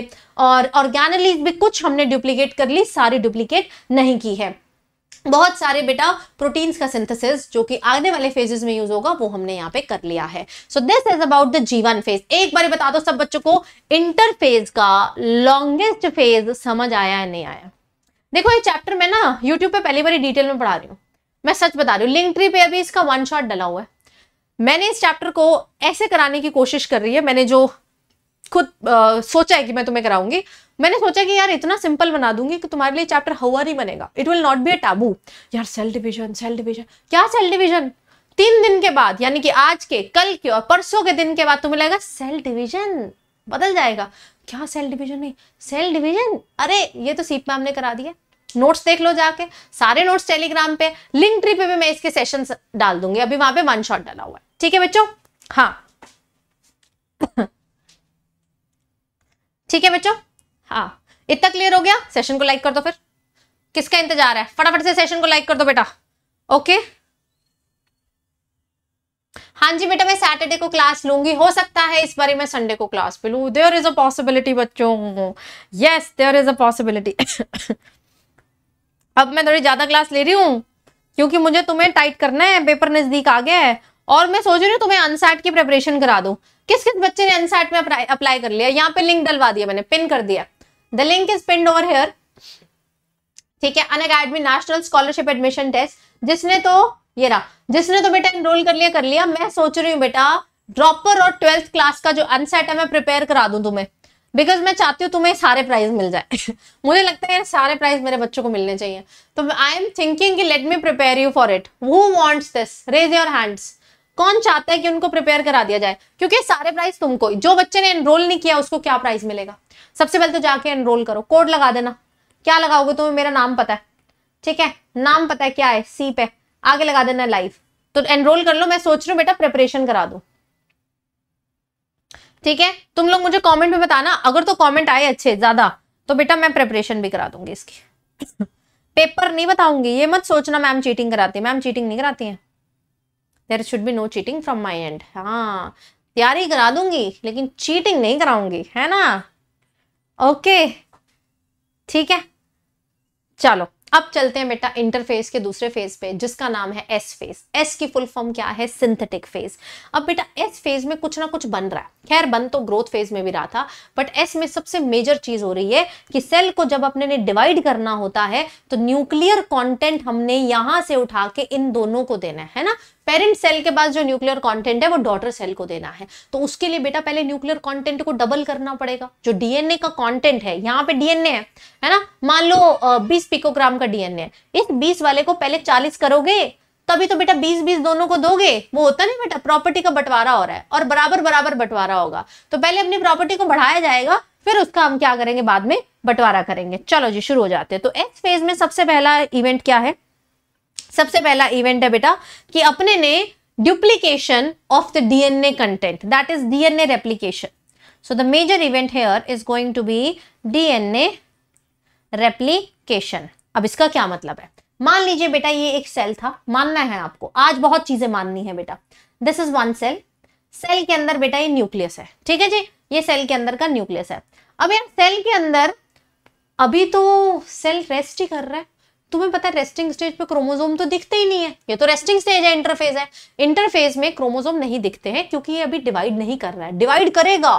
और ऑर्गेनली भी कुछ हमने डुप्लीकेट कर ली सारी डुप्लीकेट नहीं की है बहुत सारे बेटा प्रोटीन्स का सिंथेसिस जो कि आने वाले फेजेस में यूज होगा वो हमने यहाँ पे कर लिया है so this is about the G one phase एक बार बता दो सब बच्चों को इंटरफेज का लॉन्गेस्ट फेज समझ आया या नहीं आया देखो ये चैप्टर मैं ना यूट्यूब पे पहली बार डिटेल में पढ़ा रही हूँ मैं सच बता रही हूँ लिंक ट्री पे अभी इसका वन शॉट डला हुआ है मैंने इस चैप्टर को ऐसे कराने की कोशिश कर रही है मैंने जो खुद आ, सोचा है कि मैं तुम्हें कराऊंगी मैंने सोचा कि यार इतना सिंपल बना दूंगी कि तुम्हारे लिए चैप्टर हवा नहीं बनेगा it will not be a taboo यार सेल डिविजन सेल डिविजन क्या सेल डिविजन तीन दिन के बाद यानी कि आज के कल के और परसों के दिन के बाद तुम्हें लगेगा सेल डिविजन बदल जाएगा क्या सेल डिवीजन है सेल डिवीजन अरे ये तो सीप मैम ने करा दिया नोट्स देख लो जाके सारे नोट्स टेलीग्राम पे लिंक ट्री पे भी मैं इसके सेशन डाल दूंगी अभी वहां पे वन शॉट डाला हुआ है ठीक है बच्चों हाँ ठीक है बच्चों हाँ इतना क्लियर हो गया सेशन को लाइक कर दो फिर किसका इंतजार है फटाफट से सेशन को लाइक कर दो बेटा ओके okay? हाँ जी बेटा मैं सैटरडे को क्लास लूंगी हो सकता है इस बारे में संडे को क्लास भी लू देयर इज अ पॉसिबिलिटी बच्चों yes there is a possibility अब मैं थोड़ी ज्यादा क्लास ले रही हूँ क्योंकि मुझे तुम्हें टाइट करना है पेपर नजदीक आ गया है और मैं सोच रही हूँ तुम्हें अनसैट की प्रिपरेशन करा दू किस किस बच्चे ने अनसैट में अप्लाई कर लिया यहाँ पे लिंक डलवा दिया मैंने पिन कर दिया the link is pin over here ठीक है Unacademy national scholarship admission test जिसने तो ये रहा जिसने तो बेटा एनरोल कर लिया कर लिया मैं सोच रही हूँ बेटा ड्रॉपर और ट्वेल्थ क्लास का जो अनसेट है मैं प्रिपेयर करा दू तुम्हें बिकॉज मैं चाहती हूँ तुम्हें सारे प्राइज मिल जाए मुझे लगता है सारे प्राइज मेरे बच्चों को मिलने चाहिए तो I am thinking let me prepare you for it who wants this raise your hands कौन चाहता है कि उनको प्रिपेयर करा दिया जाए क्योंकि सारे प्राइस तुमको जो बच्चे ने एनरोल नहीं किया उसको क्या प्राइस मिलेगा सबसे पहले तो जाके एनरोल करो कोड लगा देना क्या लगाओगे तुम्हें मेरा नाम पता है ठीक है नाम पता है क्या है सी पे आगे लगा देना लाइव तो एनरोल कर लो मैं सोच रही हूँ बेटा प्रिपरेशन करा दू ठीक है तुम लोग मुझे कमेंट में बताना अगर तो कमेंट आए अच्छे ज्यादा तो बेटा मैं प्रिपरेशन भी करा दूंगी इसकी पेपर नहीं बताऊंगी ये मत सोचना मैम चीटिंग कराती है मैम चीटिंग नहीं कराती है there should be no cheating from my end हाँ तैयारी करा दूंगी लेकिन चीटिंग नहीं कराऊंगी है ना ओके ठीक है चलो अब चलते हैं बेटा इंटरफेस के दूसरे फेज पे जिसका नाम है एस फेज एस की फुल फॉर्म क्या है सिंथेटिक फेज अब बेटा एस फेज में कुछ ना कुछ बन रहा है खैर बन तो ग्रोथ फेज में भी रहा था बट एस में सबसे मेजर चीज हो रही है कि सेल को जब अपने ने डिवाइड करना होता है तो न्यूक्लियर कॉन्टेंट हमने यहां से उठा के इन दोनों को देना है ना पेरेंट सेल के पास जो न्यूक्लियर कंटेंट है वो डॉटर सेल को देना है तो उसके लिए बेटा पहले न्यूक्लियर कंटेंट को डबल करना पड़ेगा जो डीएनए का कंटेंट है यहाँ पे डीएनए है है ना मान लो बीस पिकोग्राम का डीएनए है इस बीस वाले को पहले चालीस करोगे तभी तो बेटा बीस बीस दोनों को दोगे वो होता नहीं बेटा प्रॉपर्टी का बंटवारा हो रहा है और बराबर बराबर बंटवारा होगा तो पहले अपनी प्रॉपर्टी को बढ़ाया जाएगा फिर उसका हम क्या करेंगे बाद में बंटवारा करेंगे चलो जी शुरू हो जाते हैं तो एक्स फेज में सबसे पहला इवेंट क्या है सबसे पहला इवेंट है बेटा कि अपने ने duplication of the DNA content that is DNA replication so the major event here is going to be DNA replication अब इसका क्या मतलब है मान लीजिए बेटा ये एक सेल था मानना है आपको आज बहुत चीजें माननी है बेटा this is one cell cell के अंदर बेटा ये न्यूक्लियस है ठीक है जी ये सेल के अंदर का न्यूक्लियस है अब यार सेल के अंदर अभी तो सेल रेस्ट ही कर रहा है तुम्हें पता है रेस्टिंग स्टेज पे क्रोमोसोम तो दिखते ही नहीं है ये तो रेस्टिंग स्टेज है इंटरफेज है इंटरफेज में क्रोमोसोम नहीं दिखते हैं क्योंकि ये अभी डिवाइड नहीं कर रहा है डिवाइड करेगा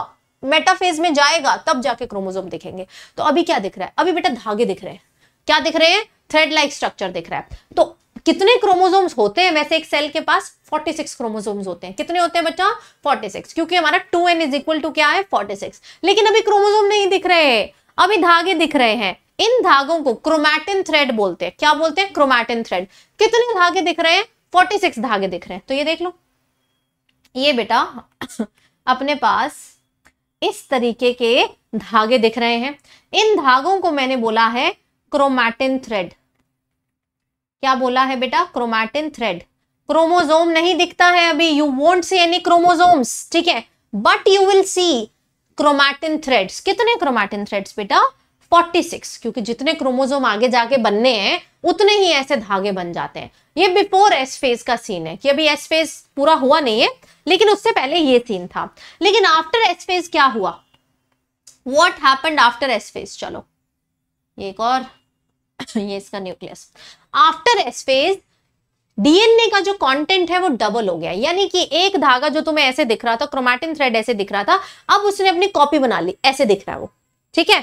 मेटाफेज में जाएगा तब जाके क्रोमोसोम दिखेंगे तो अभी क्या दिख रहा है अभी बेटा धागे दिख रहे हैं क्या दिख रहे हैं थ्रेड लाइक स्ट्रक्चर दिख रहा है तो कितने क्रोमोसोम्स होते हैं वैसे एक सेल के पास 46 क्रोमोसोम्स होते हैं कितने होते हैं बच्चा 46 क्योंकि हमारा 2n N is equal to क्या है 46 लेकिन अभी क्रोमोसोम नहीं दिख रहे हैं अभी धागे दिख रहे हैं इन धागों को क्रोमैटिन थ्रेड बोलते हैं क्या बोलते हैं क्रोमैटिन थ्रेड कितने धागे दिख रहे हैं सिक्स धागे दिख रहे हैं तो ये देख लो ये बेटा अपने पास इस तरीके के धागे दिख रहे हैं इन धागों को मैंने बोला है क्रोमैटिन थ्रेड क्या बोला है बेटा क्रोमैटिन थ्रेड क्रोमोजोम नहीं दिखता है अभी you won't see any chromosomes ठीक है but you will see chromatin threads कितने क्रोमैटिन थ्रेड्स बेटा 46 क्योंकि जितने क्रोमोजोम आगे जाके बनने हैं उतने ही ऐसे धागे बन जाते हैं ये बिफोर एस फेज का सीन है कि अभी एस फेज पूरा हुआ नहीं है लेकिन उससे पहले ये सीन था लेकिन आफ्टर एस फेज क्या हुआ what happen after S phase चलो ये एक और ये इसका nucleus after S phase DNA का जो कंटेंट है वो डबल हो गया यानी कि एक धागा जो तुम्हें ऐसे दिख रहा था क्रोमैटिन थ्रेड ऐसे दिख रहा था अब उसने अपनी कॉपी बना ली ऐसे दिख रहा है वो ठीक है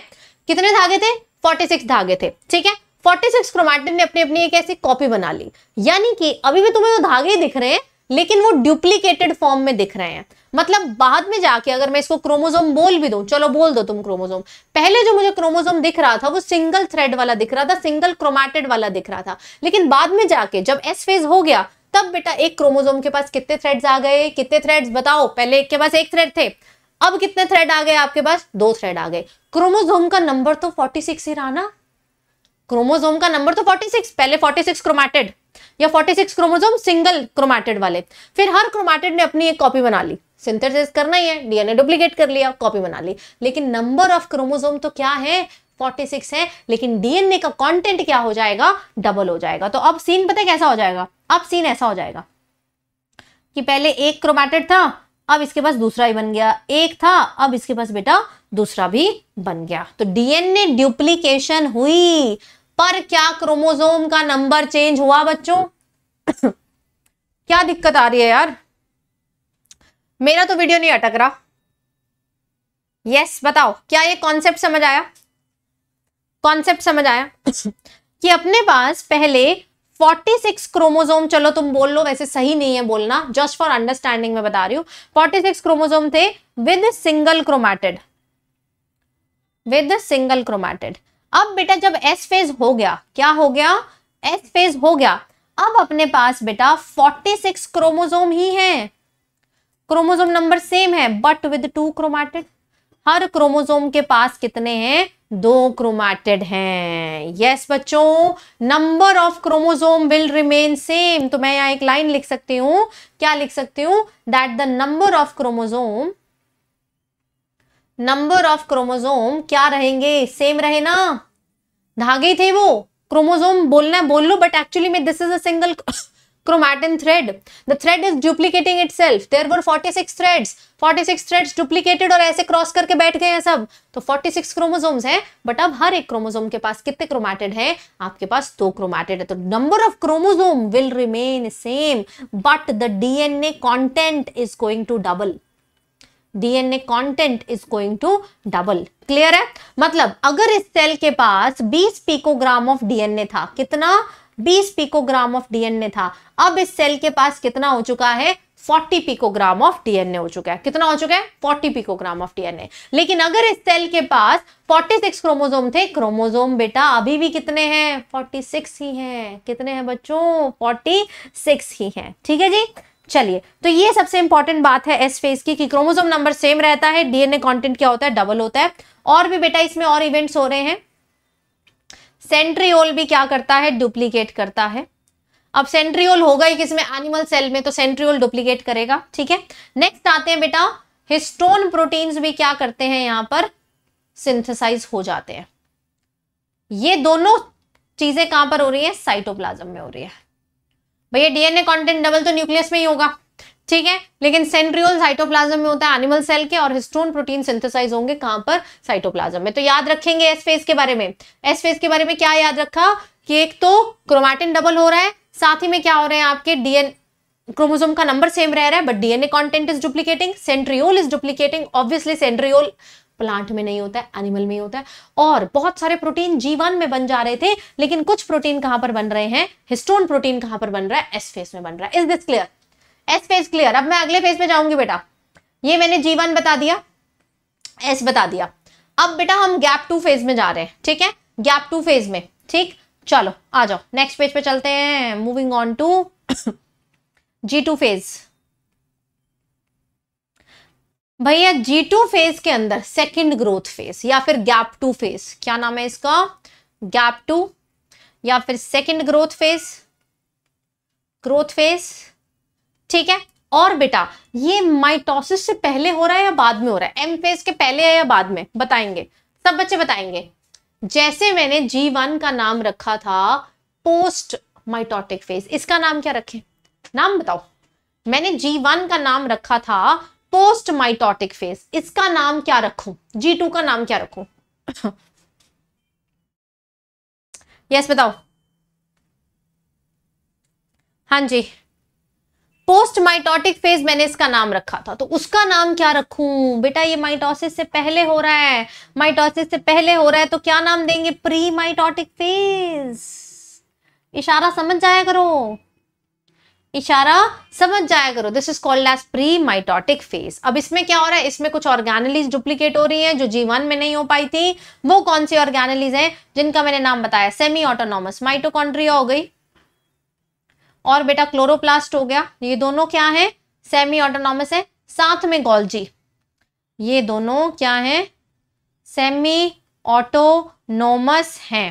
कितने धागे थे 46 धागे थे ठीक है 46 क्रोमैटिन ने अपनी अपनी एक ऐसी कॉपी बना ली यानी कि अभी भी तुम्हें वो धागे दिख रहे हैं लेकिन वो ड्यूप्लीकेटेड फॉर्म में दिख रहे हैं मतलब बाद में जाके अगर मैं इसको क्रोमोजोम बोल भी दूं चलो बोल दो तुम क्रोमोजोम पहले जो मुझे क्रोमोजोम दिख रहा था वो सिंगल थ्रेड वाला दिख रहा था सिंगल क्रोमैटेड वाला दिख रहा था लेकिन बाद में जाके जब एस फेज हो गया तब बेटा एक क्रोमोजोम के पास कितने थ्रेड्स आ गए कितने थ्रेड्स बताओ पहले एक के पास एक थ्रेड थे अब कितने थ्रेड आ गए आपके पास दो थ्रेड आ गए क्रोमोजोम का नंबर तो फोर्टी ही रहा ना क्रोमोजोम का नंबर तो फोर्टी पहले फोर्टी क्रोमेटेड या 46 सिक्स क्रोमोजोम सिंगल क्रोमैटेड वाले फिर हर क्रोमैटेड ने अपनी एक कॉपी बना ली सिंथेसिस करना ही है डीएनए डुप्लीकेट कर लिया कॉपी बना ली लेकिन नंबर ऑफ क्रोमोजोम तो क्या है 46 है लेकिन डीएनए का कंटेंट क्या हो जाएगा डबल हो जाएगा तो अब सीन पता है कैसा हो जाएगा अब सीन ऐसा हो जाएगा कि पहले एक क्रोमैटेड था अब इसके पास दूसरा ही बन गया एक था अब इसके पास बेटा दूसरा भी बन गया तो डीएनए ड्यूप्लीकेशन हुई पर क्या क्रोमोजोम का नंबर चेंज हुआ बच्चों क्या दिक्कत आ रही है यार मेरा तो वीडियो नहीं अटक रहा यस बताओ क्या ये कॉन्सेप्ट समझ आया कॉन्सेप्ट समझ आया कि अपने पास पहले 46 क्रोमोसोम चलो तुम बोल लो वैसे सही नहीं है बोलना जस्ट फॉर अंडरस्टैंडिंग में बता रही हूं 46 क्रोमोसोम थे with single chromatid with single chromatid अब बेटा जब एस फेज हो गया क्या हो गया एस फेज हो गया अब अपने पास बेटा 46 क्रोमोजोम ही हैं क्रोमोजोम नंबर सेम है बट विद टू क्रोमैटेड हर क्रोमोजोम के पास कितने हैं दो क्रोमैटेड हैं यस बच्चों number of chromosome will remain same तो मैं यहां एक लाइन लिख सकती हूँ क्या लिख सकती हूँ that the number of chromosome number of chromosome क्या रहेंगे सेम रहे ना धागे थे वो क्रोमोजोम बोलना है बोल लो बट एक्चुअली में this is a single thread is duplicating itself there were forty six 46 forty six threads duplicated और ऐसे क्रॉस करके बैठ गए हैं सब तो फोर्टी सिक्स क्रोमोजोम हैं बट अब हर एक क्रोमोजोम के पास कितने क्रोमैटेड हैं आपके पास दो क्रोमैटेड है तो number of chromosome will remain same but the DNA content is going to double DNA content is going to double clear है मतलब अगर इस सेल के पास 20 पिकोग्राम ऑफ डीएनए था कितना 20 पिकोग्राम ऑफ डीएनए था अब इस सेल के पास कितना हो चुका है 40 पिकोग्राम ऑफ डीएनए हो चुका है कितना हो चुका है 40 पिकोग्राम ऑफ डीएनए लेकिन अगर इस सेल के पास 46 क्रोमोसोम थे क्रोमोसोम बेटा अभी भी कितने हैं 46 ही हैं कितने हैं बच्चों 46 ही हैं ठीक है जी चलिए तो ये सबसे इंपॉर्टेंट बात है एस फेज की कि क्रोमोसोम नंबर सेम रहता है डीएनए कंटेंट क्या होता है डबल होता है और भी बेटा इसमें और इवेंट्स हो रहे हैं सेंट्रियोल भी क्या करता है डुप्लीकेट करता है अब सेंट्रियोल होगा ही किसमें एनिमल सेल में तो सेंट्रियोल डुप्लीकेट करेगा ठीक है नेक्स्ट आते हैं बेटा हिस्टोन प्रोटीन भी क्या करते हैं यहां पर सिंथेसाइज हो जाते हैं ये दोनों चीजें कहां पर हो रही है साइटोप्लाज्म में हो रही है भैया डीएनए कंटेंट डबल तो न्यूक्लियस में ही होगा ठीक है लेकिन सेंट्रियोल साइटोप्लाज्म में होता है एनिमल सेल के और हिस्टोन प्रोटीन सिंथेसाइज होंगे कहां पर साइटोप्लाज्म में तो याद रखेंगे एस फेज के बारे में एस फेज के बारे में क्या याद रखा कि एक तो क्रोमैटिन डबल हो रहा है साथ ही में क्या हो रहे हैं आपके डीएन क्रोमोसोम का नंबर सेम रह रहा है but DNA content is duplicating centriole is duplicating obviously centriole plant में नहीं होता है एनिमल में होता है और बहुत सारे प्रोटीन जीवन में बन जा रहे थे लेकिन कुछ प्रोटीन कहां पर बन रहे हैं हिस्टोन प्रोटीन कहां पर बन रहा है एस फेस में बन रहा है is this clear S phase clear अब मैं अगले फेज में जाऊंगी बेटा ये मैंने जीवन बता दिया एस बता दिया अब बेटा हम गैप टू फेज में जा रहे हैं ठीक है गैप टू फेज में ठीक चलो आ जाओ नेक्स्ट पेज पे चलते हैं moving on to G two phase भैया जी टू फेज के अंदर सेकेंड ग्रोथ फेज या फिर गैप टू फेज क्या नाम है इसका गैप टू या फिर second growth phase growth phase ठीक है और बेटा ये माइटोसिस से पहले हो रहा है या बाद में हो रहा है एम फेज के पहले है या बाद में बताएंगे सब बच्चे बताएंगे जैसे मैंने जी वन का नाम रखा था पोस्ट माइटोटिक फेज इसका नाम क्या रखें नाम बताओ मैंने जी वन का नाम रखा था पोस्ट माइटोटिक फेज इसका नाम क्या रखू जी टू का नाम क्या रखू यस बताओ हाँ जी पोस्ट माइटोटिक फेज मैंने इसका नाम रखा था तो उसका नाम क्या रखूं बेटा ये माइटोसिस से पहले हो रहा है माइटोसिस से पहले हो रहा है तो क्या नाम देंगे प्री माइटोटिक फेज इशारा समझ जाया करो इशारा समझ जाया करो this is called as pre mitotic phase अब इसमें क्या हो रहा है इसमें कुछ ऑर्गेनलीज डुप्लीकेट हो रही हैं जो जीवन में नहीं हो पाई थी वो कौन सी ऑर्गेनलीज हैं जिनका मैंने नाम बताया सेमी ऑटोनॉमस माइटोकॉन्ड्रिया हो गई और बेटा क्लोरोप्लास्ट हो गया ये दोनों क्या है सेमी ऑटोनॉमस है साथ में गोल्जी ये दोनों क्या है सेमी ऑटोनोमस है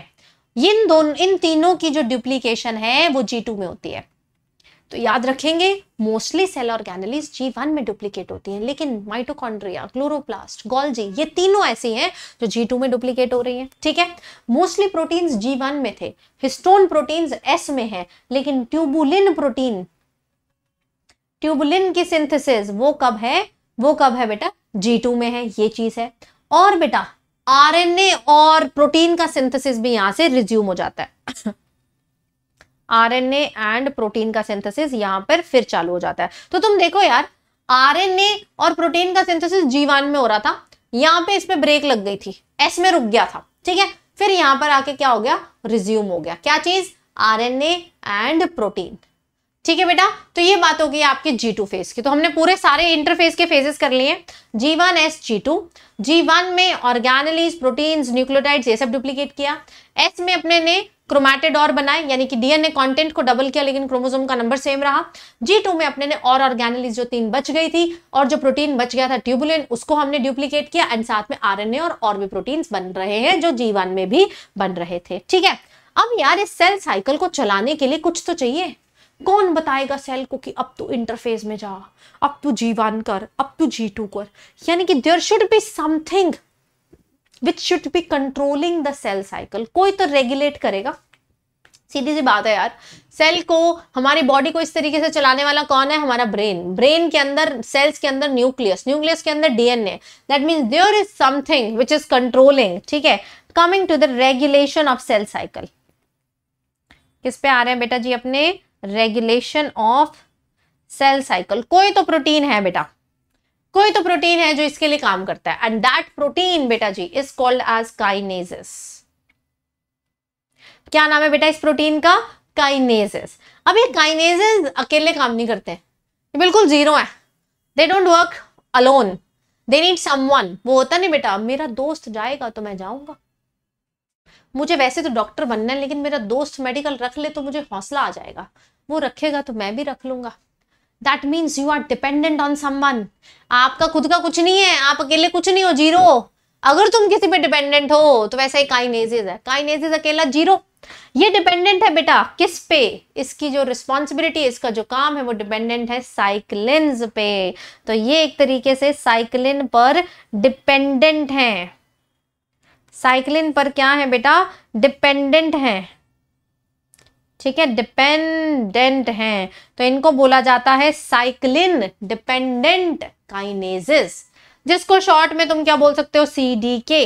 इन दोनों इन तीनों की जो डुप्लीकेशन है वो जी टू में होती है तो याद रखेंगे mostly cell organelles G one में डुप्लीकेट होती हैं लेकिन माइटोकॉन्ड्रिया क्लोरोप्लास्ट गोल्जी ये तीनों ऐसी हैं जो जी टू में डुप्लीकेट हो रही हैं ठीक है मोस्टली प्रोटीन्स जी वन में थे हिस्टोन प्रोटीन्स एस में है लेकिन ट्यूबुलिन प्रोटीन ट्यूबुलिन की सिंथेसिस वो कब है वो कब है बेटा जी में है ये चीज है और बेटा आरएनए और प्रोटीन का सिंथेसिस भी यहां से रिज्यूम हो जाता है आरएनए एंड प्रोटीन का सिंथेसिस यहां पर फिर चालू हो जाता है तो तुम देखो यार आरएनए और प्रोटीन का सिंथेसिस जीवान में हो रहा था यहाँ पे इसमें ब्रेक लग गई थी एस में रुक गया था ठीक है फिर यहां पर आके क्या हो गया रिज्यूम हो गया क्या चीज आरएनए एंड प्रोटीन ठीक है बेटा तो ये बात हो गई आपके जी टू फेज की तो हमने पूरे सारे इंटरफेस के फेजेस कर लिए G one S G two G one में ऑर्गेनलीज प्रोटीन्स न्यूक्लियोटाइड्स ये सब डुप्लीकेट किया एस में अपने ने क्रोमैटेड और बनाए यानी कि डीएनए कंटेंट को डबल किया लेकिन क्रोमोसोम का नंबर सेम रहा जी टू में अपने ने और ऑर्गेनलिस जो तीन बच गई थी और जो प्रोटीन बच गया था ट्यूबुलिन उसको हमने डुप्लीकेट किया एंड साथ में आरएनए और और भी प्रोटीन्स बन रहे हैं जो जी में भी बन रहे थे ठीक है अब यार इस सेल साइकिल को चलाने के लिए कुछ तो चाहिए कौन बताएगा सेल को कि अब तू इंटरफेस में जा अब तू जी वन कर अब तू जी टू कर यानी कि there should be something which should be controlling the cell cycle कोई तो रेगुलेट करेगा सीधी सी बात है यार सेल को हमारी बॉडी को इस तरीके से चलाने वाला कौन है हमारा ब्रेन ब्रेन के अंदर सेल्स के अंदर न्यूक्लियस न्यूक्लियस के अंदर DNA that means there is something which is controlling ठीक है coming to the regulation of cell cycle किस पे आ रहे हैं बेटा जी अपने रेगुलेशन ऑफ सेल साइकिल कोई तो प्रोटीन है बेटा कोई तो प्रोटीन है जो इसके लिए काम करता है एंड दैट प्रोटीन बेटा जी इज कॉल्ड एज काइनेजिस क्या नाम है बेटा इस प्रोटीन का काइनेजिस अब ये काइनेजिस अकेले काम नहीं करते ये बिल्कुल जीरो है they don't work alone they need someone वो होता नहीं बेटा मेरा दोस्त जाएगा तो मैं जाऊंगा मुझे वैसे तो डॉक्टर बनना है लेकिन मेरा दोस्त मेडिकल रख ले तो मुझे हौसला आ जाएगा वो रखेगा तो मैं भी रख लूंगा that means you are dependent on someone आपका खुद का कुछ नहीं है आप अकेले कुछ नहीं हो जीरो अगर तुम किसी पे डिपेंडेंट हो तो वैसा ही काइनेजेज है काइनेजेज अकेला जीरो ये डिपेंडेंट है बेटा किस पे इसकी जो रिस्पॉन्सिबिलिटी इसका जो काम है वो डिपेंडेंट है साइक्लिन्स पे तो ये एक तरीके से साइक्लिन पर डिपेंडेंट है साइक्लिन पर क्या है बेटा डिपेंडेंट है ठीक है डिपेंडेंट हैं तो इनको बोला जाता है साइक्लिन डिपेंडेंट काइनेजिस जिसको शॉर्ट में तुम क्या बोल सकते हो सी डी के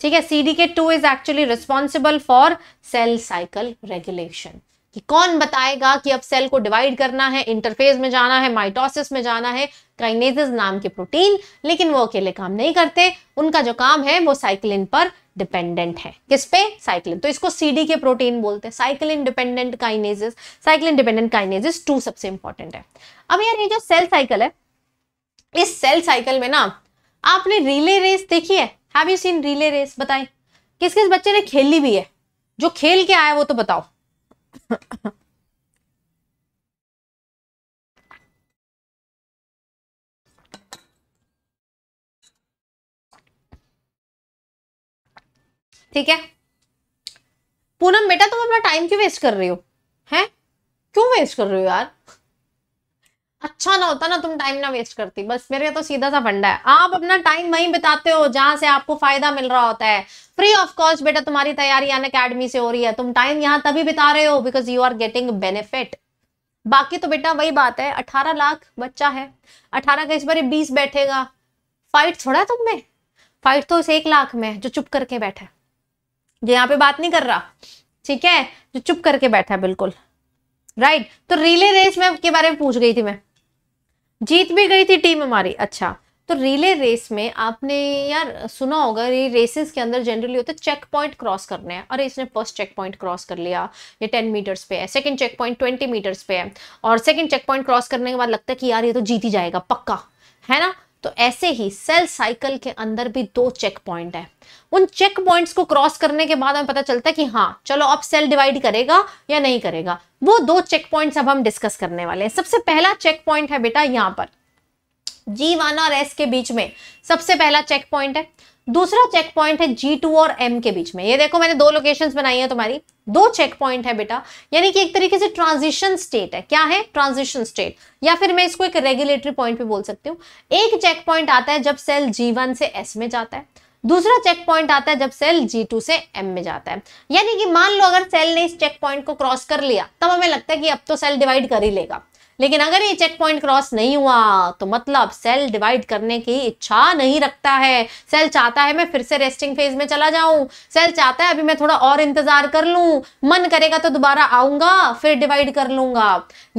ठीक है C D K two is actually responsible for cell cycle regulation कि कौन बताएगा कि अब सेल को डिवाइड करना है इंटरफेज में जाना है माइटोसिस में जाना है काइनेजिस नाम के प्रोटीन लेकिन वो अकेले काम नहीं करते उनका जो काम है वो साइक्लिन पर डिपेंडेंट है किस पे साइक्लिन तो इसको सीडी के प्रोटीन बोलते हैं cyclin dependent kinases cyclin dependent kinases two सबसे इंपॉर्टेंट है अब यार ये जो सेल साइकिल है इस सेल साइकिल में ना आपने रिले रेस देखी है have you seen relay race बताएं किस किस बच्चे ने खेली भी है जो खेल के आया वो तो बताओ ठीक है पूनम बेटा तुम अपना टाइम क्यों वेस्ट कर रही हो हैं क्यों वेस्ट कर रहे हो यार अच्छा ना होता ना तुम टाइम ना वेस्ट करती बस मेरे तो सीधा सा फंडा है आप अपना टाइम वहीं बिताते हो जहां से आपको फायदा मिल रहा होता है फ्री ऑफ कॉस्ट बेटा तुम्हारी तैयारी अन अकेडमी से हो रही है तुम टाइम यहाँ तभी बिता रहे हो because you are getting benefit बाकी तो बेटा वही बात है अठारह लाख बच्चा है अठारह का इस बार बीस बैठेगा फाइट छोड़ा तुमने फाइट तो उस एक लाख में जो चुप करके बैठा है जो यहाँ पे बात नहीं कर रहा ठीक है जो चुप करके बैठा है बिल्कुल राइट तो रिले रेस में के बारे में पूछ गई थी मैं जीत भी गई थी टीम हमारी अच्छा तो रिले रेस में आपने यार सुना होगा ये रेसेस के अंदर जनरली होता है चेक पॉइंट क्रॉस करने हैं अरे इसने फर्स्ट चेक पॉइंट क्रॉस कर लिया ये टेन मीटर्स पे है second check point twenty meters पे है और सेकंड चेक पॉइंट क्रॉस करने के बाद लगता है कि यार ये तो जीत ही जाएगा पक्का है ना तो ऐसे ही सेल साइकिल के अंदर भी दो चेक पॉइंट है उन चेक पॉइंट्स को क्रॉस करने के बाद हमें पता चलता है कि हाँ चलो अब सेल डिवाइड करेगा या नहीं करेगा वो दो चेक पॉइंट अब हम डिस्कस करने वाले हैं सबसे पहला चेक पॉइंट है बेटा यहां पर जी वन और एस के बीच में सबसे पहला चेक पॉइंट है दूसरा चेक पॉइंट है जी टू और एम के बीच में ये देखो मैंने दो लोकेशंस बनाई है तुम्हारी दो चेक पॉइंट है बेटा यानी कि एक तरीके से ट्रांजिशन स्टेट है क्या है ट्रांजिशन स्टेट या फिर मैं इसको एक रेगुलेटरी पॉइंट भी बोल सकती हूँ एक चेक पॉइंट आता है जब सेल जी से एस में जाता है दूसरा चेक पॉइंट आता है जब सेल G2 से M में जाता है यानी कि मान लो अगर सेल ने इस चेक पॉइंट को क्रॉस कर लिया तब हमें लगता है कि अब तो सेल डिवाइड कर ही लेगा लेकिन अगर ये चेक पॉइंट क्रॉस नहीं हुआ तो मतलब सेल डिवाइड करने की इच्छा नहीं रखता है सेल चाहता है मैं फिर से रेस्टिंग फेज में चला जाऊं सेल चाहता है अभी मैं थोड़ा और इंतजार कर लूं मन करेगा तो दोबारा आऊंगा फिर डिवाइड कर लूंगा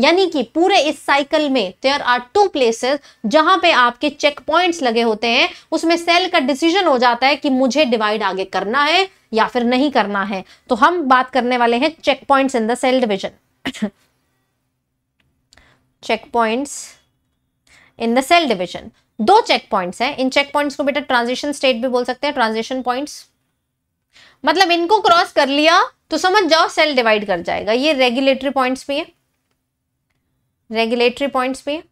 यानी कि पूरे इस साइकिल में देयर आर टू प्लेसेस जहां पे आपके चेक पॉइंट लगे होते हैं उसमें सेल का डिसीजन हो जाता है कि मुझे डिवाइड आगे करना है या फिर नहीं करना है तो हम बात करने वाले हैं check point in the cell division check points in the cell division दो चेक पॉइंट्स हैं इन चेक पॉइंट्स को बेटा ट्रांजिशन स्टेट भी बोल सकते हैं ट्रांजिशन पॉइंट्स मतलब इनको क्रॉस कर लिया तो समझ जाओ सेल डिवाइड कर जाएगा ये रेगुलेटरी पॉइंट्स भी है रेगुलेटरी पॉइंट्स भी है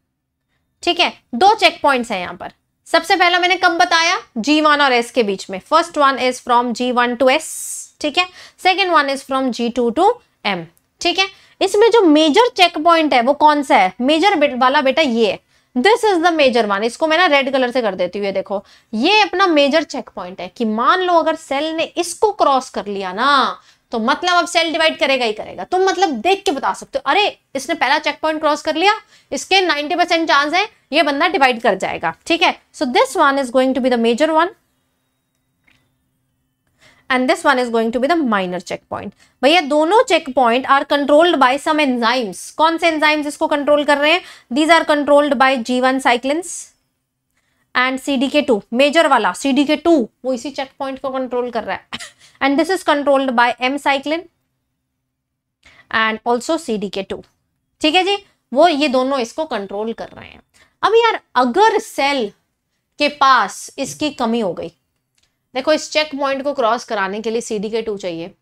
ठीक है दो चेक पॉइंट्स हैं यहां पर सबसे पहला मैंने कब बताया जी वन और एस के बीच में first one is from G one to S ठीक है second one is from G two to M ठीक है इसमें जो मेजर चेक पॉइंट है वो कौन सा है मेजर वाला बेटा ये this is the major one इसको मैं ना रेड कलर से कर देती हूँ ये देखो ये अपना मेजर चेक पॉइंट है कि मान लो अगर सेल ने इसको क्रॉस कर लिया ना तो मतलब अब सेल डिवाइड करेगा ही करेगा तुम मतलब देख के बता सकते हो अरे इसने पहला चेक पॉइंट क्रॉस कर लिया इसके 90 परसेंट चांस है ये बंदा डिवाइड कर जाएगा ठीक है so this one is going to be the major one and this one is going to be the minor check point भैया दोनों check point are controlled by some enzymes कौन से एंजाइम्स इसको कंट्रोल कर रहे हैं these are controlled by G one cyclins and C D K two major वाला C D K to वो इसी चेक पॉइंट को कंट्रोल कर रहा है and this is controlled by M cyclin and also C D K two ठीक है जी वो ये दोनों इसको कंट्रोल कर रहे हैं अब यार अगर सेल के पास इसकी कमी हो गई देखो इस चेक पॉइंट को क्रॉस कराने के लिए सी डी के टू चाहिए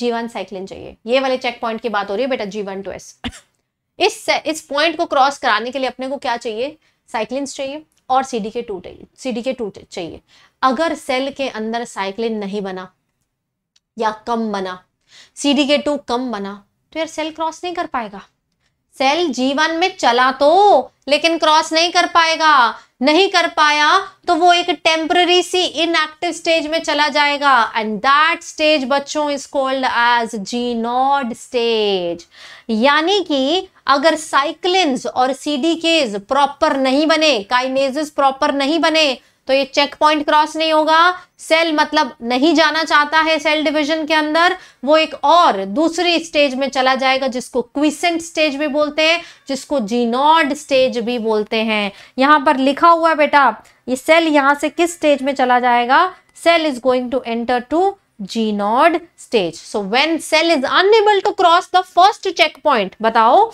जी वन साइक्लिन चाहिए ये वाले चेक पॉइंट की बात हो रही है बेटा जी वन टू एस इस इस पॉइंट को क्रॉस कराने के लिए अपने को क्या चाहिए साइक्लिन चाहिए और सी डी के टू चाहिए सी डी के टू चाहिए अगर सेल के अंदर साइक्लिन नहीं बना या कम बना सी डी के टू कम बना तो यार सेल क्रॉस नहीं कर पाएगा सेल जीवन में चला तो लेकिन क्रॉस नहीं कर पाएगा नहीं कर पाया तो वो एक टेम्पररी सी इनएक्टिव स्टेज में चला जाएगा एंड दैट स्टेज बच्चों is called as G nought stage यानी कि अगर साइक्लिन और सीडीकेज प्रॉपर नहीं बने काइनेजेस प्रॉपर नहीं बने तो ये चेक पॉइंट क्रॉस नहीं होगा सेल मतलब नहीं जाना चाहता है सेल डिवीजन के अंदर वो एक और दूसरी स्टेज में चला जाएगा जिसको क्विसेंट स्टेज भी बोलते हैं जिसको जीनॉड स्टेज भी बोलते हैं यहां पर लिखा हुआ है बेटा ये सेल यहां से किस स्टेज में चला जाएगा cell is going to enter to G nought stage so when cell is unable to cross the first check point बताओ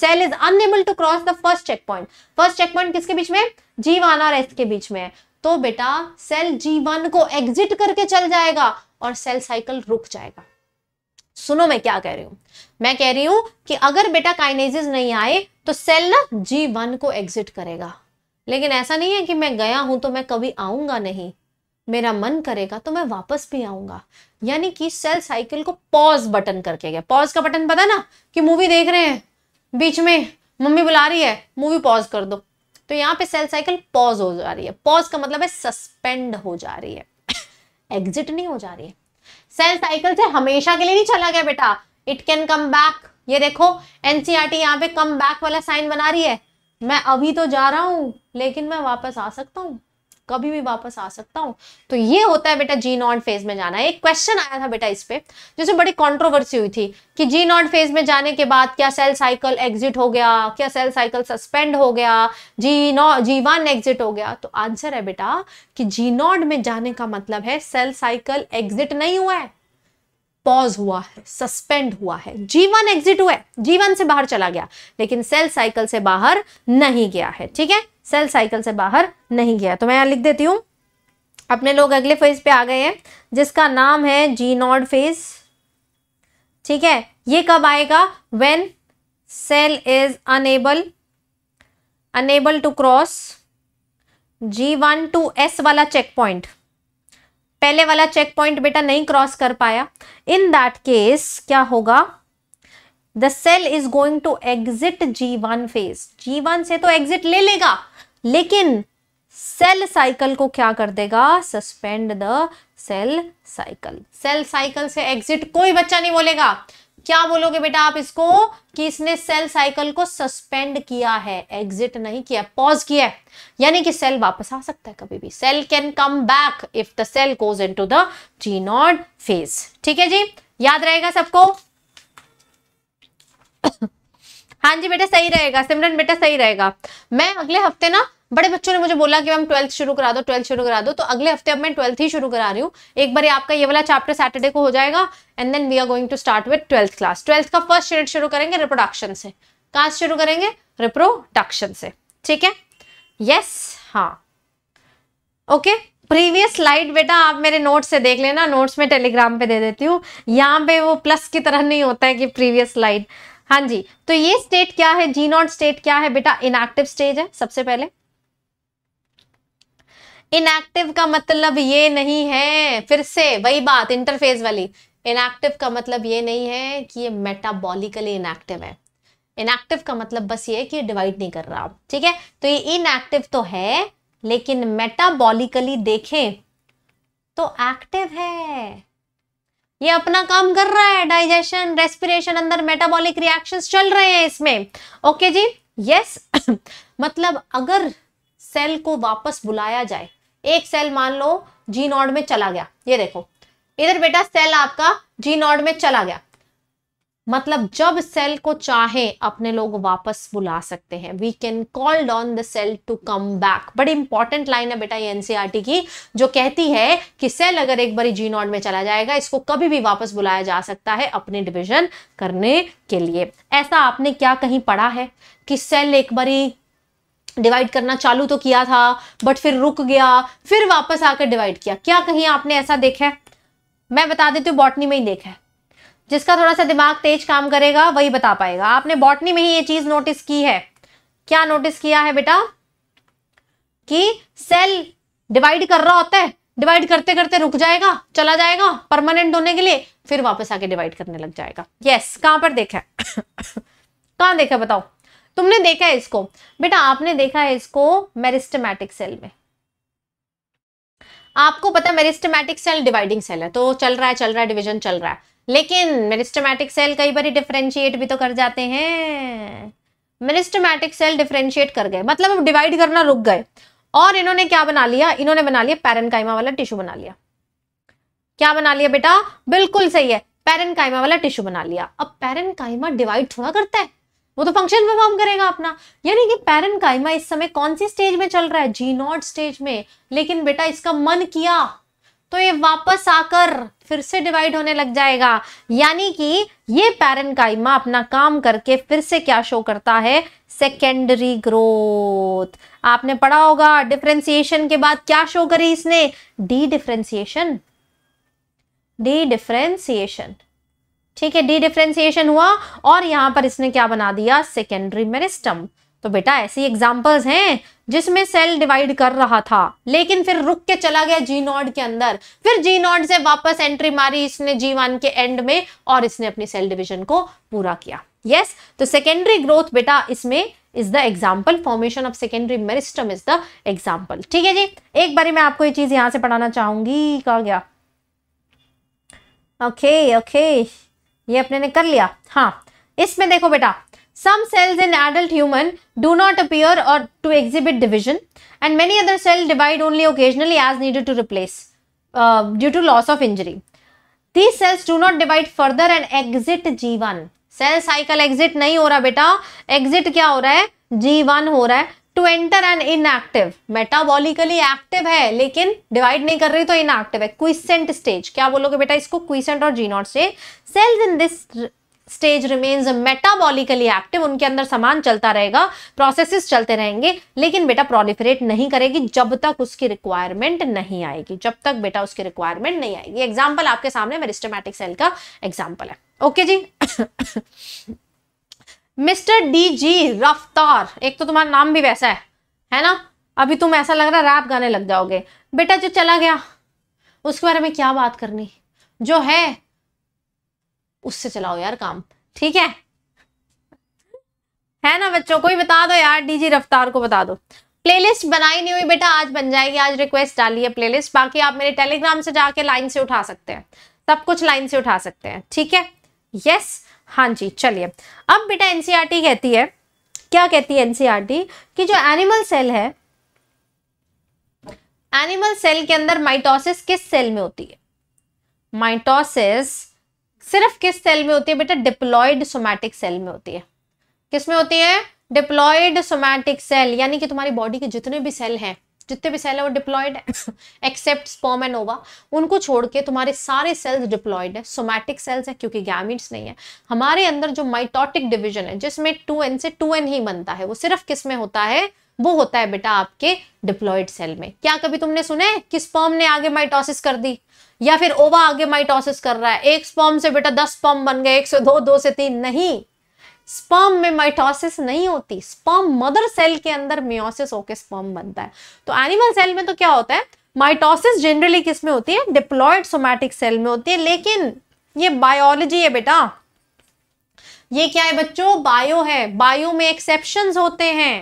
cell is unable to cross the first check point first check point किसके बीच में जीवान और S के बीच में तो बेटा सेल जी वन को एग्जिट करके चल जाएगा और सेल साइकिल रुक जाएगा सुनो मैं क्या कह रही हूं मैं कह रही हूं कि अगर बेटा काइनेजिस नहीं आए तो सेल ना जी वन को एग्जिट करेगा लेकिन ऐसा नहीं है कि मैं गया हूं तो मैं कभी आऊंगा नहीं मेरा मन करेगा तो मैं वापस भी आऊंगा यानी कि सेल साइकिल को पॉज बटन करके गया पॉज का बटन पता ना कि मूवी देख रहे हैं बीच में मम्मी बुला रही है मूवी पॉज कर दो तो यहाँ पे सेल साइकिल पॉज हो जा रही है पॉज का मतलब है सस्पेंड हो जा रही है एग्जिट नहीं हो जा रही है सेल साइकिल से हमेशा के लिए नहीं चला गया बेटा इट कैन कम बैक ये देखो एनसीआरटी e यहाँ पे कम बैक वाला साइन बना रही है मैं अभी तो जा रहा हूं लेकिन मैं वापस आ सकता हूँ कभी भी वापस आ सकता हूँ तो ये होता है बेटा जी नॉट फेज में जाना एक क्वेश्चन आया था बेटा इस पे जिसमें बड़ी कॉन्ट्रोवर्सी हुई थी कि जी नॉट फेज में जाने के बाद क्या सेल साइकिल एग्जिट हो गया क्या सेल साइकिल सस्पेंड हो गया जी नॉ जी वन एग्जिट हो गया तो आंसर है बेटा कि जी नॉट में जाने का मतलब है सेल साइकिल एग्जिट नहीं हुआ है पॉज हुआ है सस्पेंड हुआ है जीवन एग्जिट हुआ है जीवन से बाहर चला गया लेकिन सेल साइकिल से बाहर नहीं गया है ठीक है सेल साइकिल से बाहर नहीं गया तो मैं यहाँ लिख देती हूँ अपने लोग अगले फेज पे आ गए हैं जिसका नाम है जी नॉड फेज ठीक है ये कब आएगा when cell is unable unable to cross G one to S वाला चेक पॉइंट पहले वाला चेक पॉइंट बेटा नहीं क्रॉस कर पाया इन दैट केस क्या होगा the cell is going to exit G one phase G one से तो एग्जिट ले लेगा लेकिन सेल साइकिल को क्या कर देगा suspend the cell cycle cell cycle से एग्जिट कोई बच्चा नहीं बोलेगा क्या बोलोगे बेटा आप इसको कि इसने सेल साइकिल को सस्पेंड किया है एग्जिट नहीं किया पॉज किया है यानी कि सेल वापस आ सकता है कभी भी cell can come back if the cell goes into the G nought phase ठीक है जी याद रहेगा सबको हाँ जी बेटा सही रहेगा सिमरन बेटा सही रहेगा मैं अगले हफ्ते ना बड़े बच्चों ने मुझे बोला कि मैम ट्वेल्थ शुरू करा दो ट्वेल्थ शुरू करा दो तो अगले हफ्ते अब मैं ट्वेल्थ ही शुरू करा रही हूँ एक बार आपका ये वाला चैप्टर सैटरडे को हो जाएगा and then we are going to start with twelfth class twelfth का फर्स्ट यूनिट शुरू करेंगे रिप्रोडक्शन से कहाँ से शुरू करेंगे रिप्रोडक्शन से ठीक है यस हाँ ओके प्रीवियस स्लाइड बेटा आप मेरे नोट्स से देख लेना नोट्स में टेलीग्राम पे दे देती हूँ यहाँ पे वो प्लस की तरह नहीं होता है कि प्रीवियस स्लाइड हाँ जी तो ये स्टेट क्या है जी नॉट स्टेट क्या है बेटा इनएक्टिव स्टेज है सबसे पहले इनएक्टिव का मतलब ये नहीं है फिर से वही बात इंटरफेस वाली इनएक्टिव का मतलब ये नहीं है कि ये मेटाबॉलिकली इनएक्टिव है इनएक्टिव का मतलब बस ये है कि डिवाइड नहीं कर रहा ठीक है तो ये इनएक्टिव तो है लेकिन मेटाबॉलिकली देखें तो एक्टिव है ये अपना काम कर रहा है डाइजेशन रेस्पिरेशन अंदर मेटाबॉलिक रिएक्शन चल रहे हैं इसमें ओके जी यस yes. मतलब अगर सेल को वापस बुलाया जाए एक सेल मान लो जी नॉड में चला गया ये देखो इधर बेटा सेल आपका जी नॉड में चला गया मतलब जब सेल को चाहे अपने लोग वापस बुला सकते हैं we can call on the cell to come back बड़ी इंपॉर्टेंट लाइन है बेटा ये एनसीआरटी e की जो कहती है कि सेल अगर एक बारी जी नॉट में चला जाएगा इसको कभी भी वापस बुलाया जा सकता है अपने डिविजन करने के लिए ऐसा आपने क्या कहीं पढ़ा है कि सेल एक बारी डिवाइड करना चालू तो किया था बट फिर रुक गया फिर वापस आकर डिवाइड किया क्या कहीं आपने ऐसा देखा है मैं बता देती हूँ बॉटनी में ही देखा है जिसका थोड़ा सा दिमाग तेज काम करेगा वही बता पाएगा आपने बॉटनी में ही ये चीज नोटिस की है क्या नोटिस किया है बेटा कि सेल डिवाइड कर रहा होता है डिवाइड करते करते रुक जाएगा चला जाएगा परमानेंट होने के लिए फिर वापस आके डिवाइड करने लग जाएगा यस yes, पर देखा है कहाँ देखा बताओ तुमने देखा है इसको बेटा आपने देखा है इसको मेरिस्टमैटिक सेल में आपको पता है मेरिस्टमैटिक सेल डिवाइडिंग सेल है तो चल रहा है चल रहा है डिविजन चल रहा है लेकिन मेरिस्टमैटिक सेल कई बार डिफ्रेंशिएट भी तो कर जाते हैं मेरिस्टमैटिक सेल डिफ्रेंशिएट कर गए मतलब डिवाइड करना रुक गए और इन्होंने क्या बना लिया इन्होंने बना लिया पैरनकाइमा वाला टिश्यू बना लिया क्या बना लिया बेटा बिल्कुल सही है पैरनकाइमा वाला टिश्यू बना लिया अब पैरनकाइमा डिवाइड थोड़ा करता है वो तो फंक्शन परफॉर्म करेगा अपना यानी कि पैरनकाइमा इस समय कौन सी स्टेज में चल रहा है जी नॉट स्टेज में लेकिन बेटा इसका मन किया तो ये वापस आकर फिर से डिवाइड होने लग जाएगा यानी कि ये पैरन अपना काम करके फिर से क्या शो करता है सेकेंडरी ग्रोथ आपने पढ़ा होगा डिफ्रेंसिएशन के बाद क्या शो करी इसने डी डिफ्रेंसिएशन डी डिफ्रेंसिएशन ठीक है डी डिफ्रेंसिएशन हुआ और यहां पर इसने क्या बना दिया सेकेंडरी मेरिस्टम तो बेटा ऐसी एग्जाम्पल्स हैं जिसमें सेल डिवाइड कर रहा था लेकिन फिर रुक के चला गया जी नॉड के अंदर फिर जी नॉड से वापस एंट्री मारी इसने जी वन के एंड में और इसने अपनी सेल डिविजन को पूरा किया यस yes? तो सेकेंडरी ग्रोथ बेटा इसमें is the example formation of secondary meristem is the example ठीक है जी एक बारी मैं आपको ये चीज यहां से पढ़ाना चाहूंगी कहा गया ओके okay, ओके okay. ये अपने ने कर लिया हाँ इसमें देखो बेटा Some cells in adult human do not appear or to exhibit division and many other cells divide only occasionally as needed to replace uh, due to loss of injury. These cells do not divide further and exit G1. Cell cycle exit नहीं हो रहा बेटा exit क्या हो रहा है G1 हो रहा है to enter an inactive metabolically active है लेकिन डिवाइड नहीं कर रही तो इनएक्टिव है क्विसेंट स्टेज क्या बोलोगे बेटा इसको क्विसेंट और G nought stage cells in this stage remains metabolically active उनके अंदर सामान चलता रहेगा प्रोसेसेस चलते रहेंगे लेकिन बेटा प्रोलिफरेट नहीं करेगी जब तक उसकी रिक्वायरमेंट नहीं आएगी जब तक बेटा उसकी रिक्वायरमेंट नहीं आएगी एग्जाम्पल आपके सामने मेरिस्टमैटिक सेल का एग्जाम्पल है ओके okay जी मिस्टर डी जी रफ्तार एक तो तुम्हारा नाम भी वैसा है है ना अभी तुम ऐसा लग रहा रैप गाने लग जाओगे बेटा जो चला गया उसके बारे में क्या बात करनी जो है उससे चलाओ यार काम ठीक है है ना बच्चों कोई बता दो यार डीजी रफ्तार को बता दो प्लेलिस्ट बनाई नहीं हुई बेटा आज बन जाएगी आज रिक्वेस्ट डाली है प्लेलिस्ट बाकी आप मेरे टेलीग्राम से जाके लाइन से उठा सकते हैं सब कुछ लाइन से उठा सकते हैं ठीक है यस हाँ जी चलिए अब बेटा एनसीआर e कहती है क्या कहती है एनसीआर e कि जो एनिमल सेल है एनिमल सेल के अंदर माइटोसिस किस सेल में होती है माइटोसिस सिर्फ किस सेल में होती है बेटा डिप्लॉयड सोमैटिक सेल में होती है किस में होती है डिप्लॉयड सोमैटिक सेल यानी कि तुम्हारी बॉडी के जितने भी सेल हैं जितने भी सेल है वो डिप्लॉयड है एक्सेप्ट स्पर्म एंड ओवा उनको छोड़ के तुम्हारे सारे सेल्स डिप्लॉयड है सोमैटिक सेल्स है क्योंकि गैमिट्स नहीं है हमारे अंदर जो माइटोटिक डिविजन है जिसमें टू एन से टू एन ही बनता है वो सिर्फ किस में होता है वो होता है बेटा आपके डिप्लॉयड सेल में क्या कभी तुमने सुना है कि स्पर्म ने आगे माइटोसिस कर दी या फिर ओवा आगे माइटोसिस कर रहा है एक स्पर्म से बेटा दस स्पर्म बन गए एक से दो दो से तीन नहीं स्पर्म में माइटोसिस नहीं होती स्पर्म मदर सेल के अंदर मियोसिस होकर स्पर्म बनता है तो एनिमल सेल में तो क्या होता है माइटोसिस जनरली किस में होती है डिप्लॉयड सोमैटिक सेल में होती है लेकिन ये बायोलॉजी है बेटा ये क्या है बच्चों बायो है बायो में एक्सेप्शन होते हैं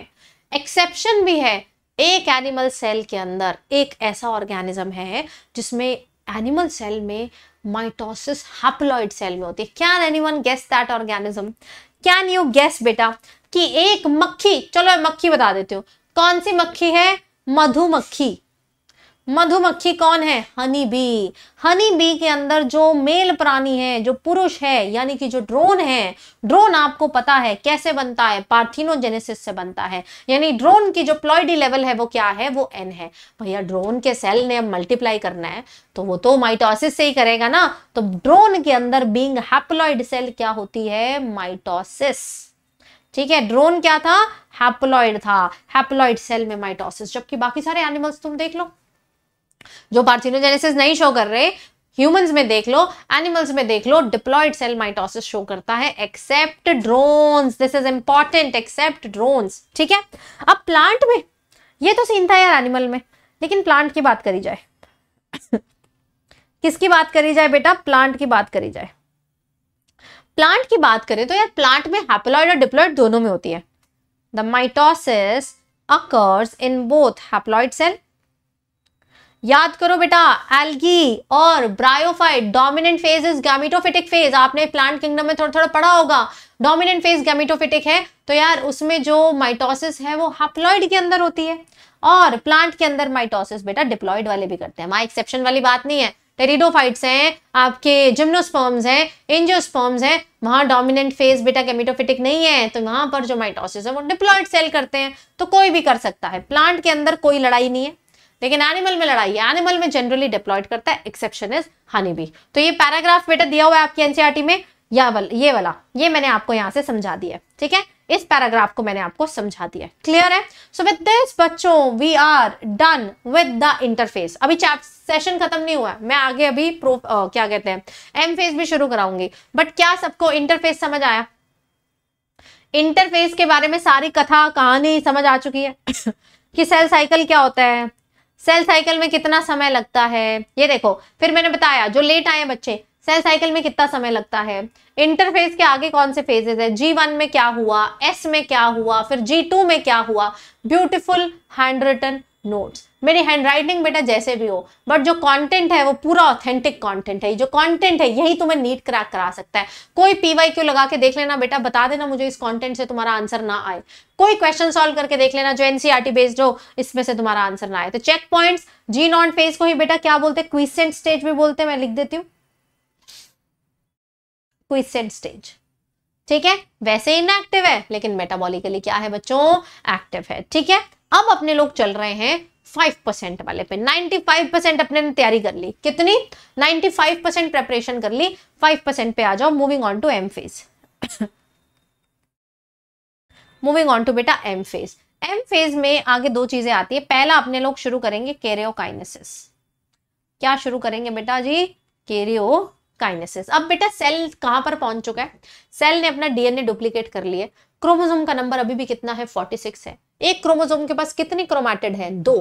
एक्सेप्शन भी है एक एनिमल सेल के अंदर एक ऐसा ऑर्गेनिज्म है जिसमें एनिमल सेल में माइटोसिस हैप्लॉइड सेल में होती है can one guess that organism can you guess बेटा कि एक मक्खी चलो मक्खी बता देते हो कौन सी मक्खी है मधुमक्खी मधुमक्खी कौन है हनी बी हनी बी के अंदर जो मेल प्राणी है जो पुरुष है यानी कि जो ड्रोन है ड्रोन आपको पता है कैसे बनता है पार्थिनोजेनेसिस से बनता है यानी ड्रोन की जो प्लॉइडी लेवल है वो क्या है वो एन है भैया ड्रोन के सेल ने अब मल्टीप्लाई करना है तो वो तो माइटोसिस से ही करेगा ना तो ड्रोन के अंदर बींग हैप्लॉइड सेल क्या होती है माइटोसिस ठीक है ड्रोन क्या था हैप्लॉइड था हैप्लॉइड सेल में माइटोसिस जबकि बाकी सारे एनिमल्स तुम देख लो जो पार्थिनोजेनेसिस नहीं शो कर रहे ह्यूमंस में देख लो एनिमल्स में देख लो डिप्लॉयड सेल माइटोसिस शो करता है except drones this is important except drones ठीक है अब प्लांट में ये तो सीन था यार एनिमल में लेकिन प्लांट की बात करी जाए किसकी बात करी जाए बेटा प्लांट की बात करी जाए प्लांट की बात करें तो यार प्लांट में हैप्लॉयड और डिप्लॉयड दोनों में होती है the mitosis occurs in both haploid cell याद करो बेटा एल्गी और bryophyte dominant phase is gametophytic phase आपने प्लांट किंगडम में थोड़ा थोड़ा पढ़ा होगा डोमिनेंट फेज गैमिटोफिटिक है तो यार उसमें जो माइटोसिस है वो हैप्लॉइड के अंदर होती है और प्लांट के अंदर माइटोसिस बेटा डिप्लॉइड वाले भी करते हैं माई एक्सेप्शन वाली बात नहीं है टेरिडोफाइट्स हैं आपके जिम्नोस्पर्म्स हैं एंजियोस्पर्म्स हैं वहाँ डोमिनेंट फेज बेटा केमिटोफिटिक नहीं है तो वहाँ पर जो माइटोसिस है वो डिप्लॉइड सेल करते हैं तो कोई भी कर सकता है प्लांट के अंदर कोई लड़ाई नहीं है लेकिन एनिमल में लड़ाई है एनिमल में जनरली डिप्लॉयड करता है एक्सेप्शन इज हनी बी तो ये पैराग्राफ बेटा दिया हुआ है आपकी एनसीआरटी e में या वाल, ये वाला ये मैंने आपको यहाँ से समझा दिया है ठीक है इस पैराग्राफ को मैंने आपको समझा दिया है क्लियर है सो विद दिस बच्चों we are done with the interphase अभी चैप्टर सेशन खत्म नहीं हुआ मैं आगे अभी प्रो आ, क्या कहते हैं एम फेज भी शुरू कराऊंगी बट क्या सबको इंटरफेस समझ आया इंटरफेस के बारे में सारी कथा कहानी समझ आ चुकी है कि सेल साइकिल क्या होता है सेल साइकिल में कितना समय लगता है ये देखो फिर मैंने बताया जो लेट आए बच्चे सेल साइकिल में कितना समय लगता है इंटरफेज के आगे कौन से फेजेस है जी वन में क्या हुआ एस में क्या हुआ फिर जी टू में क्या हुआ ब्यूटिफुल हैंड रिटन नोट्स मेरी हैंड राइटिंग बेटा जैसे भी हो बट जो कंटेंट है वो पूरा ऑथेंटिक कंटेंट है जो कंटेंट है यही तुम्हें नीट क्रैक करा सकता है कोई पीवाई क्यू लगा के देख लेना बेटा बता देना मुझे इस कंटेंट से तुम्हारा आंसर ना आए कोई क्वेश्चन सॉल्व करके देख लेना जो एनसीआरटी बेस्ड e हो इसमें से तुम्हारा आंसर ना आए तो check point G nought phase को ही बेटा क्या बोलते हैं क्विसेंट स्टेज भी बोलते हैं मैं लिख देती हूँ क्विसेंट स्टेज ठीक है वैसे इनएक्टिव है लेकिन मेटाबॉलिकली क्या है बच्चों एक्टिव है ठीक है अब अपने लोग चल रहे हैं फाइव परसेंट वाले पे 95% फाइव परसेंट अपने ने तैयारी कर ली कितनी 95% फाइव परसेंट प्रेपरेशन कर ली फाइव परसेंट पे आ जाओ moving on to M phase moving on to बेटा एम फेज एम फेज में आगे दो चीजें आती है पहला अपने लोग शुरू करेंगे काइनेसिस क्या शुरू करेंगे बेटा जी केरियो काइनेसिस अब बेटा सेल कहां पर पहुंच चुका है सेल ने अपना डीएनए डुप्लीकेट कर लिया क्रोमोसोम का नंबर अभी भी कितना है 46 है एक क्रोमोजोम के पास कितने क्रोमैटिड हैं दो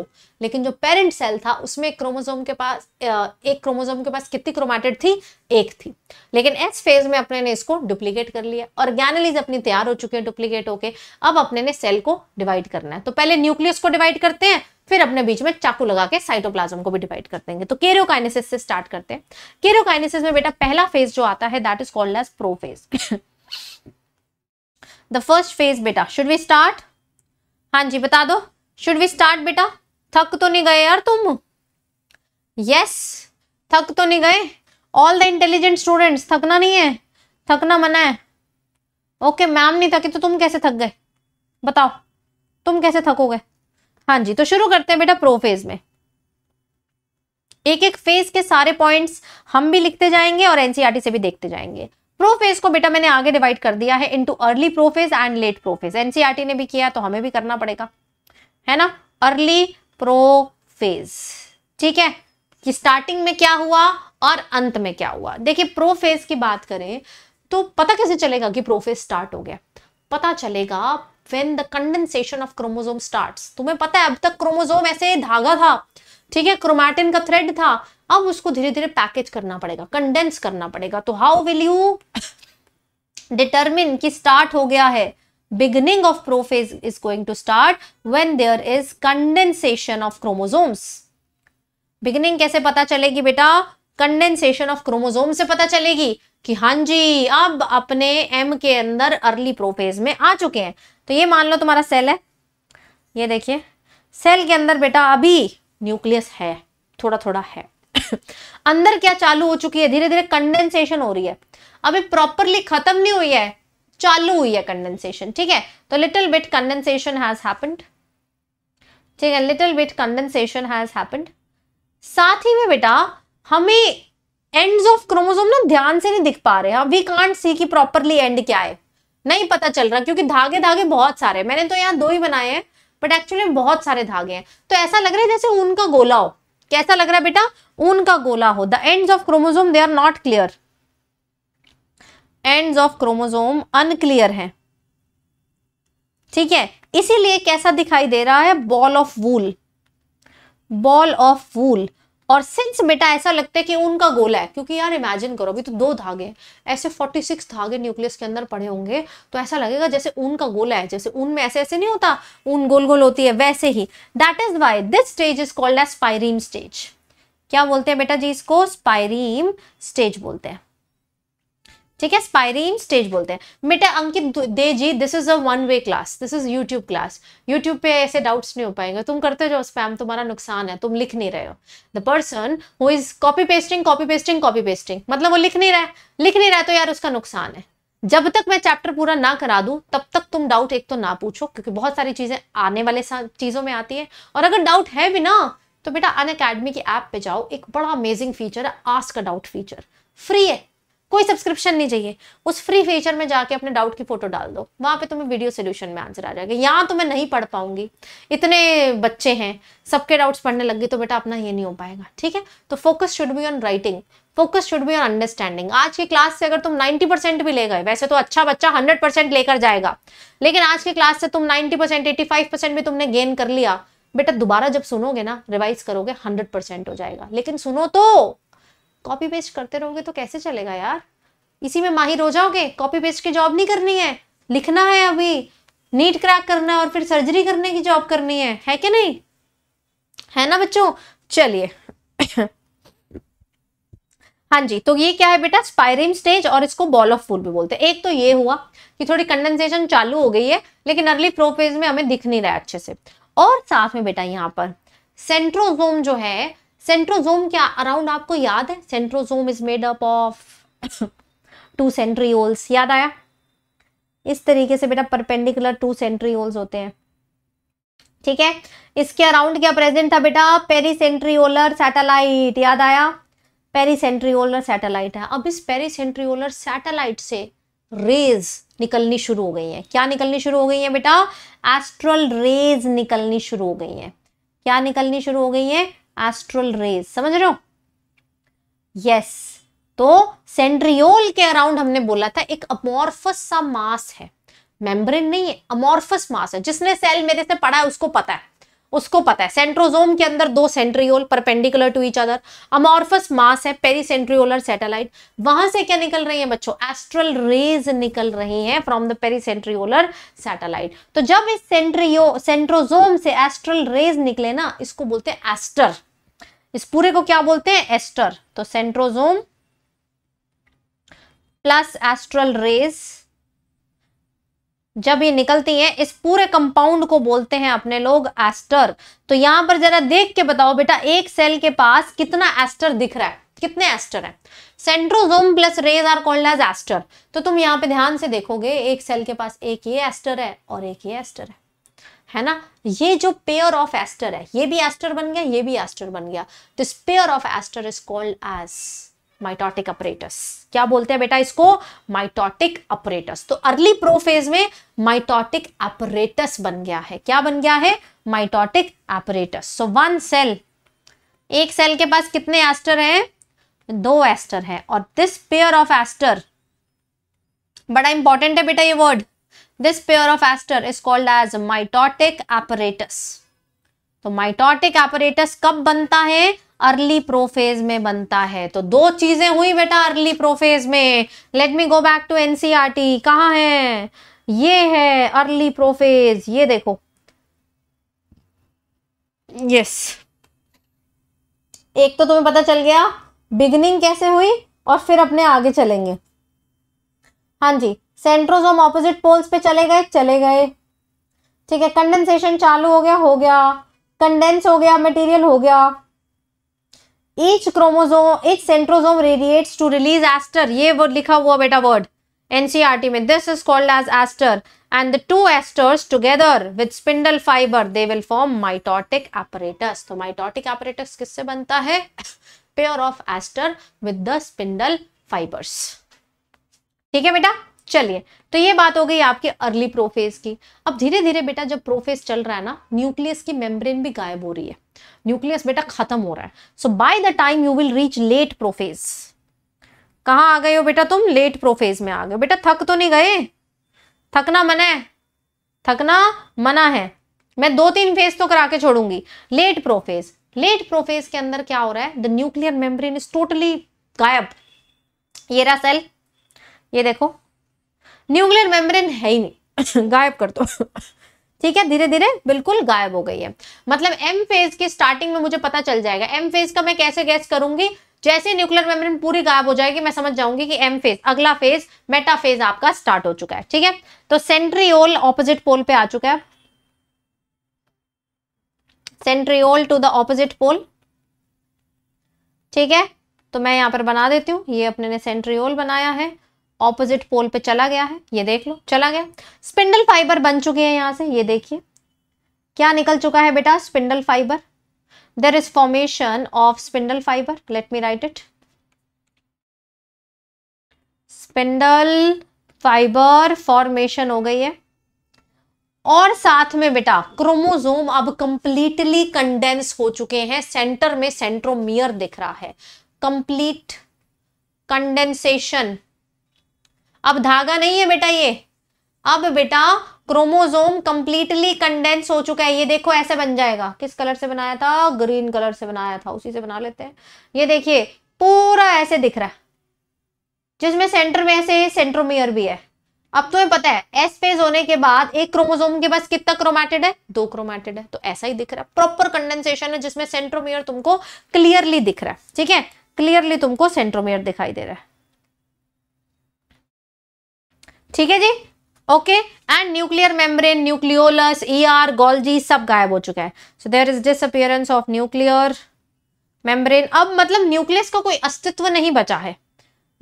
लेकिन जो पेरेंट सेल था उसमें क्रोमोजोम के पास एक क्रोमोजोम के पास कितनी क्रोमैटिड थी एक थी लेकिन एस फेज में अपने ने इसको डुप्लीकेट कर लिया और ज्ञानलीज अपनी तैयार हो चुके हैं डुप्लीकेट होके अब अपने ने सेल को डिवाइड करना है तो पहले न्यूक्लियस को डिवाइड करते हैं फिर अपने बीच में चाकू लगा के साइटोप्लाज्म को भी डिवाइड कर देंगे तो केरियोकाइनेसिस से स्टार्ट करते हैं केरियोकाइनेसिस में बेटा पहला फेज जो आता है that is called as prophase the first phase बेटा शुड वी स्टार्ट हाँ जी बता दो शुड वी स्टार्ट बेटा थक तो नहीं गए यार तुम यस थक तो नहीं गए ऑल द इंटेलिजेंट स्टूडेंट्स थकना नहीं है थकना मना है ओके मैम नहीं थकी तो तुम कैसे थक गए बताओ तुम कैसे थकोगे हाँ जी तो शुरू करते हैं बेटा प्रो फेज में एक एक फेज के सारे पॉइंट्स हम भी लिखते जाएंगे और एनसीईआरटी e से भी देखते जाएंगे प्रोफेज को बेटा मैंने आगे डिवाइड कर दिया है into early prophase and late prophase NCERT ने भी किया तो हमें भी करना पड़ेगा है ना अर्ली प्रोफेज ठीक है कि स्टार्टिंग में क्या हुआ और अंत में क्या हुआ देखिए प्रोफेज की बात करें तो पता कैसे चलेगा कि प्रोफेज स्टार्ट हो गया पता चलेगा when the condensation of chromosome starts तुम्हें पता है अब तक क्रोमोजोम ऐसे धागा था ठीक है क्रोमैटिन का थ्रेड था अब उसको धीरे धीरे पैकेज करना पड़ेगा कंडेंस करना पड़ेगा तो हाउ विल यू डिटर्मिन कि स्टार्ट हो गया है beginning of prophase is going to start when there is condensation of chromosomes beginning कैसे पता चलेगी बेटा कंडेंसेशन ऑफ क्रोमोजोम से पता चलेगी कि हाँ जी अब अपने एम के अंदर अर्ली प्रोफेज में आ चुके हैं तो ये मान लो तुम्हारा सेल है ये देखिए सेल के अंदर बेटा अभी न्यूक्लियस है थोड़ा थोड़ा है अंदर क्या चालू हो चुकी है धीरे धीरे कंडेंसेशन हो रही है अभी प्रॉपरली खत्म नहीं हुई है चालू हुई है कंडेंसेशन ठीक है तो little bit condensation has happened ठीक है little bit condensation has happened साथ ही में बेटा हमें एंड्स ऑफ क्रोमोसोम ना ध्यान से नहीं दिख पा रहे हैं वी कांट सी कि प्रॉपरली एंड क्या है नहीं पता चल रहा क्योंकि धागे धागे बहुत सारे मैंने तो यहाँ दो ही बनाए हैं बट एक्चुअली बहुत सारे धागे हैं तो ऐसा लग रहा है जैसे उनका गोला हो कैसा लग रहा है बेटा ऊन का गोला हो the ends of chromosome they are not clear ends of chromosome unclear है ठीक है इसीलिए कैसा दिखाई दे रहा है ball of wool ball of wool और सिंस बेटा ऐसा लगता है कि उनका गोल है क्योंकि यार इमेजिन करो अभी तो दो धागे ऐसे 46 धागे न्यूक्लियस के अंदर पड़े होंगे तो ऐसा लगेगा जैसे ऊन का गोला है जैसे ऊन में ऐसे ऐसे नहीं होता ऊन गोल गोल होती है वैसे ही that is why this stage is called as spireme stage क्या बोलते हैं बेटा जी इसको स्पाइरीम स्टेज बोलते हैं ठीक है स्पायरीन स्टेज बोलते हैं मिटा अंकित दे जी this is a one way class this is YouTube class YouTube पे ऐसे डाउट्स नहीं हो पाएंगे तुम करते जाओ स्पैम तुम्हारा नुकसान है तुम लिख नहीं रहे हो the person who is copy pasting copy pasting copy pasting मतलब वो लिख नहीं रहा है लिख नहीं रहा है तो यार उसका नुकसान है जब तक मैं चैप्टर पूरा ना करा दूं तब तक तुम डाउट एक तो ना पूछो क्योंकि बहुत सारी चीजें आने वाले चीजों में आती है और अगर डाउट है भी ना तो बेटा अन अकेडमी की ऐप पे जाओ एक बड़ा अमेजिंग फीचर है ask a doubt feature free है कोई सब्सक्रिप्शन नहीं चाहिए उस फ्री फीचर में जाके अपने डाउट की फोटो डाल दो वहां पे तुम्हें वीडियो सोल्यूशन में आंसर आ जाएगा यहाँ तो मैं नहीं पढ़ पाऊंगी इतने बच्चे हैं सबके डाउट्स पढ़ने लग गए तो बेटा अपना ये नहीं हो पाएगा ठीक है तो focus should be on writing focus should be on understanding आज की क्लास से अगर तुम नाइन्टी परसेंट भी ले गए वैसे तो अच्छा बच्चा हंड्रेड परसेंट लेकर जाएगा लेकिन आज की क्लास से तुम नाइनटी परसेंट एटी परसेंट भी तुमने गेन कर लिया बेटा दोबारा जब सुनोगे ना रिवाइज करोगे हंड्रेड परसेंट हो जाएगा लेकिन सुनो तो कॉपी पेस्ट करते रहोगे तो कैसे चलेगा यार इसी में माहिर हो जाओगे कॉपी पेस्ट की जॉब नहीं करनी है लिखना है अभी नीट क्रैक करना है और फिर सर्जरी करने की जॉब करनी है है कि नहीं है ना बच्चों चलिए हाँ जी तो ये क्या है बेटा स्पायरिंग स्टेज और इसको बॉल ऑफ फूड भी बोलते हैं एक तो ये हुआ कि थोड़ी कंडेंसेशन चालू हो गई है लेकिन अर्ली प्रोफेज में हमें दिख नहीं रहा है अच्छे से और साथ में बेटा यहाँ पर सेंट्रोजोम जो है सेंट्रोजोम क्या अराउंड आपको याद है centrosome is made up of two centrioles याद आया इस तरीके से बेटा परपेंडिकुलर टू सेंट्रियोल्स होते हैं ठीक है इसके अराउंड क्या प्रेजेंट था बेटा पेरीसेंट्रियोलर सैटेलाइट याद आया पेरीसेंट्रियोलर सैटेलाइट है अब इस पेरीसेंट्रियोलर सैटेलाइट से रेज निकलनी शुरू हो गई है क्या निकलनी शुरू हो गई है बेटा एस्ट्रल रेज निकलनी शुरू हो गई है क्या निकलनी शुरू हो गई हैं एस्ट्रल रेज समझ रहे हो यस तो सेंड्रियोल के अराउंड हमने बोला था एक अमोरफस सा मास है मेम्ब्रेन नहीं है अमोरफस मास है जिसने सेल मेरे से पढ़ा है उसको पता है उसको पता है सेंट्रोजोम के अंदर दो centriole perpendicular to each other amorphous mass है पेरीसेंट्रियोलर सैटेलाइट वहां से क्या निकल रही है बच्चों एस्ट्रल रेज निकल रही हैं फ्रॉम द पेरीसेंट्रियोलर सैटेलाइट तो जब इस सेंट्रियो सेंट्रोजोम से एस्ट्रल रेज निकले ना इसको बोलते हैं एस्टर इस पूरे को क्या बोलते हैं एस्टर तो सेंट्रोजोम प्लस एस्ट्रल रेज जब ये निकलती हैं इस पूरे कंपाउंड को बोलते हैं अपने लोग एस्टर तो यहां पर जरा देख के बताओ बेटा एक सेल के पास कितना एस्टर दिख रहा है कितने एस्टर है centrosome plus rays are called as aster तो तुम यहां पे ध्यान से देखोगे एक सेल के पास एक ये एस्टर है और एक ये एस्टर है है ना ये जो पेयर ऑफ एस्टर है ये भी एस्टर बन गया ये भी एस्टर बन गया this pair of aster is called as mitotic apparatus क्या बोलते हैं बेटा इसको माइटोटिक अपरेटस तो अर्ली प्रोफेज में माइटोटिक अपरेटस बन गया है क्या बन गया है mitotic apparatus so one cell एक सेल के पास कितने एस्टर हैं दो एस्टर है और दिस पेयर ऑफ एस्टर बड़ा इंपॉर्टेंट है बेटा ये word This pair of aster is called as mitotic apparatus. तो माइटोटिक एपरेटस कब बनता है अर्ली प्रोफेज में बनता है तो दो चीजें हुई बेटा अर्ली प्रोफेज में let me go back to NCERT कहा है ये है अर्ली प्रोफेज ये देखो यस yes. एक तो तुम्हें पता चल गया बिगनिंग कैसे हुई और फिर अपने आगे चलेंगे हाँ जी सेंट्रोजोम ऑपोजिट पोल्स पे चले गए चले गए ठीक है कंडेंसेशन चालू हो गया हो गया कंडेंस हो गया मटेरियल हो गया each chromosome each centrosome radiates to release aster ये वो लिखा हुआ बेटा वर्ड एनसीआरटी e में this is called as aster and the two asters together with spindle fiber they will form mitotic apparatus तो माइटोटिक एपरेटस किससे बनता है pair of aster with the spindle fibers ठीक है बेटा चलिए तो ये बात हो गई आपके अर्ली प्रोफेज की अब धीरे धीरे बेटा जब प्रोफेज चल रहा है ना न्यूक्लियस की मेम्ब्रेन भी गायब हो रही है न्यूक्लियस बेटा खत्म हो रहा है so by the time you will reach late prophase कहाँ आ गए हो बेटा तुम लेट प्रोफेज में आ गए बेटा थक तो नहीं गए थकना मना है थकना मना है मैं दो तीन फेज तो करा के छोड़ूंगी लेट प्रोफेज लेट प्रोफेज के अंदर क्या हो रहा है the nuclear membrane is totally गायब ये रहा सेल ये देखो न्यूक्लियर मेम्ब्रेन है ही नहीं गायब कर दो ठीक है धीरे धीरे बिल्कुल गायब हो गई है मतलब एम फेज की स्टार्टिंग में मुझे पता चल जाएगा एम फेज का मैं कैसे गैस करूंगी जैसे न्यूक्लियर मेम्ब्रेन पूरी गायब हो जाएगी मैं समझ जाऊंगी कि एम फेज अगला फेज मेटाफेज आपका स्टार्ट हो चुका है ठीक है तो सेंट्रियोल ऑपोजिट पोल पे आ चुका है centriole to the opposite pole ठीक है तो मैं यहां पर बना देती हूँ ये अपने ने सेंट्रियोल बनाया है ऑपोजिट पोल पे चला गया है ये देख लो चला गया स्पिंडल फाइबर बन चुके हैं यहां से ये देखिए क्या निकल चुका है बेटा spindle fiber there is formation of spindle fiber let me write it spindle fiber formation हो गई है और साथ में बेटा क्रोमोजोम अब कंप्लीटली कंडेंस हो चुके हैं सेंटर में सेंट्रोमियर दिख रहा है कंप्लीट कंडेंसेशन अब धागा नहीं है बेटा ये अब बेटा क्रोमोजोम कंप्लीटली कंडेंस हो चुका है ये देखो ऐसे बन जाएगा किस कलर से बनाया था ग्रीन कलर से बनाया था उसी से बना लेते हैं ये देखिए पूरा ऐसे दिख रहा है जिसमें सेंटर में ऐसे सेंट्रोमियर भी है अब तुम्हें पता है एस फेज होने के बाद एक क्रोमोजोम के पास कितना क्रोमेटेड है दो क्रोमेटेड है तो ऐसा ही दिख रहा है प्रॉपर कंडेंसेशन है जिसमें सेंट्रोमियर तुमको क्लियरली दिख रहा है ठीक है क्लियरली तुमको सेंट्रोमियर दिखाई दे रहा है ठीक है जी okay and nuclear membrane nucleolus ER Golgi सब गायब हो चुका है so there is disappearance of nuclear membrane अब मतलब न्यूक्लियस का कोई अस्तित्व नहीं बचा है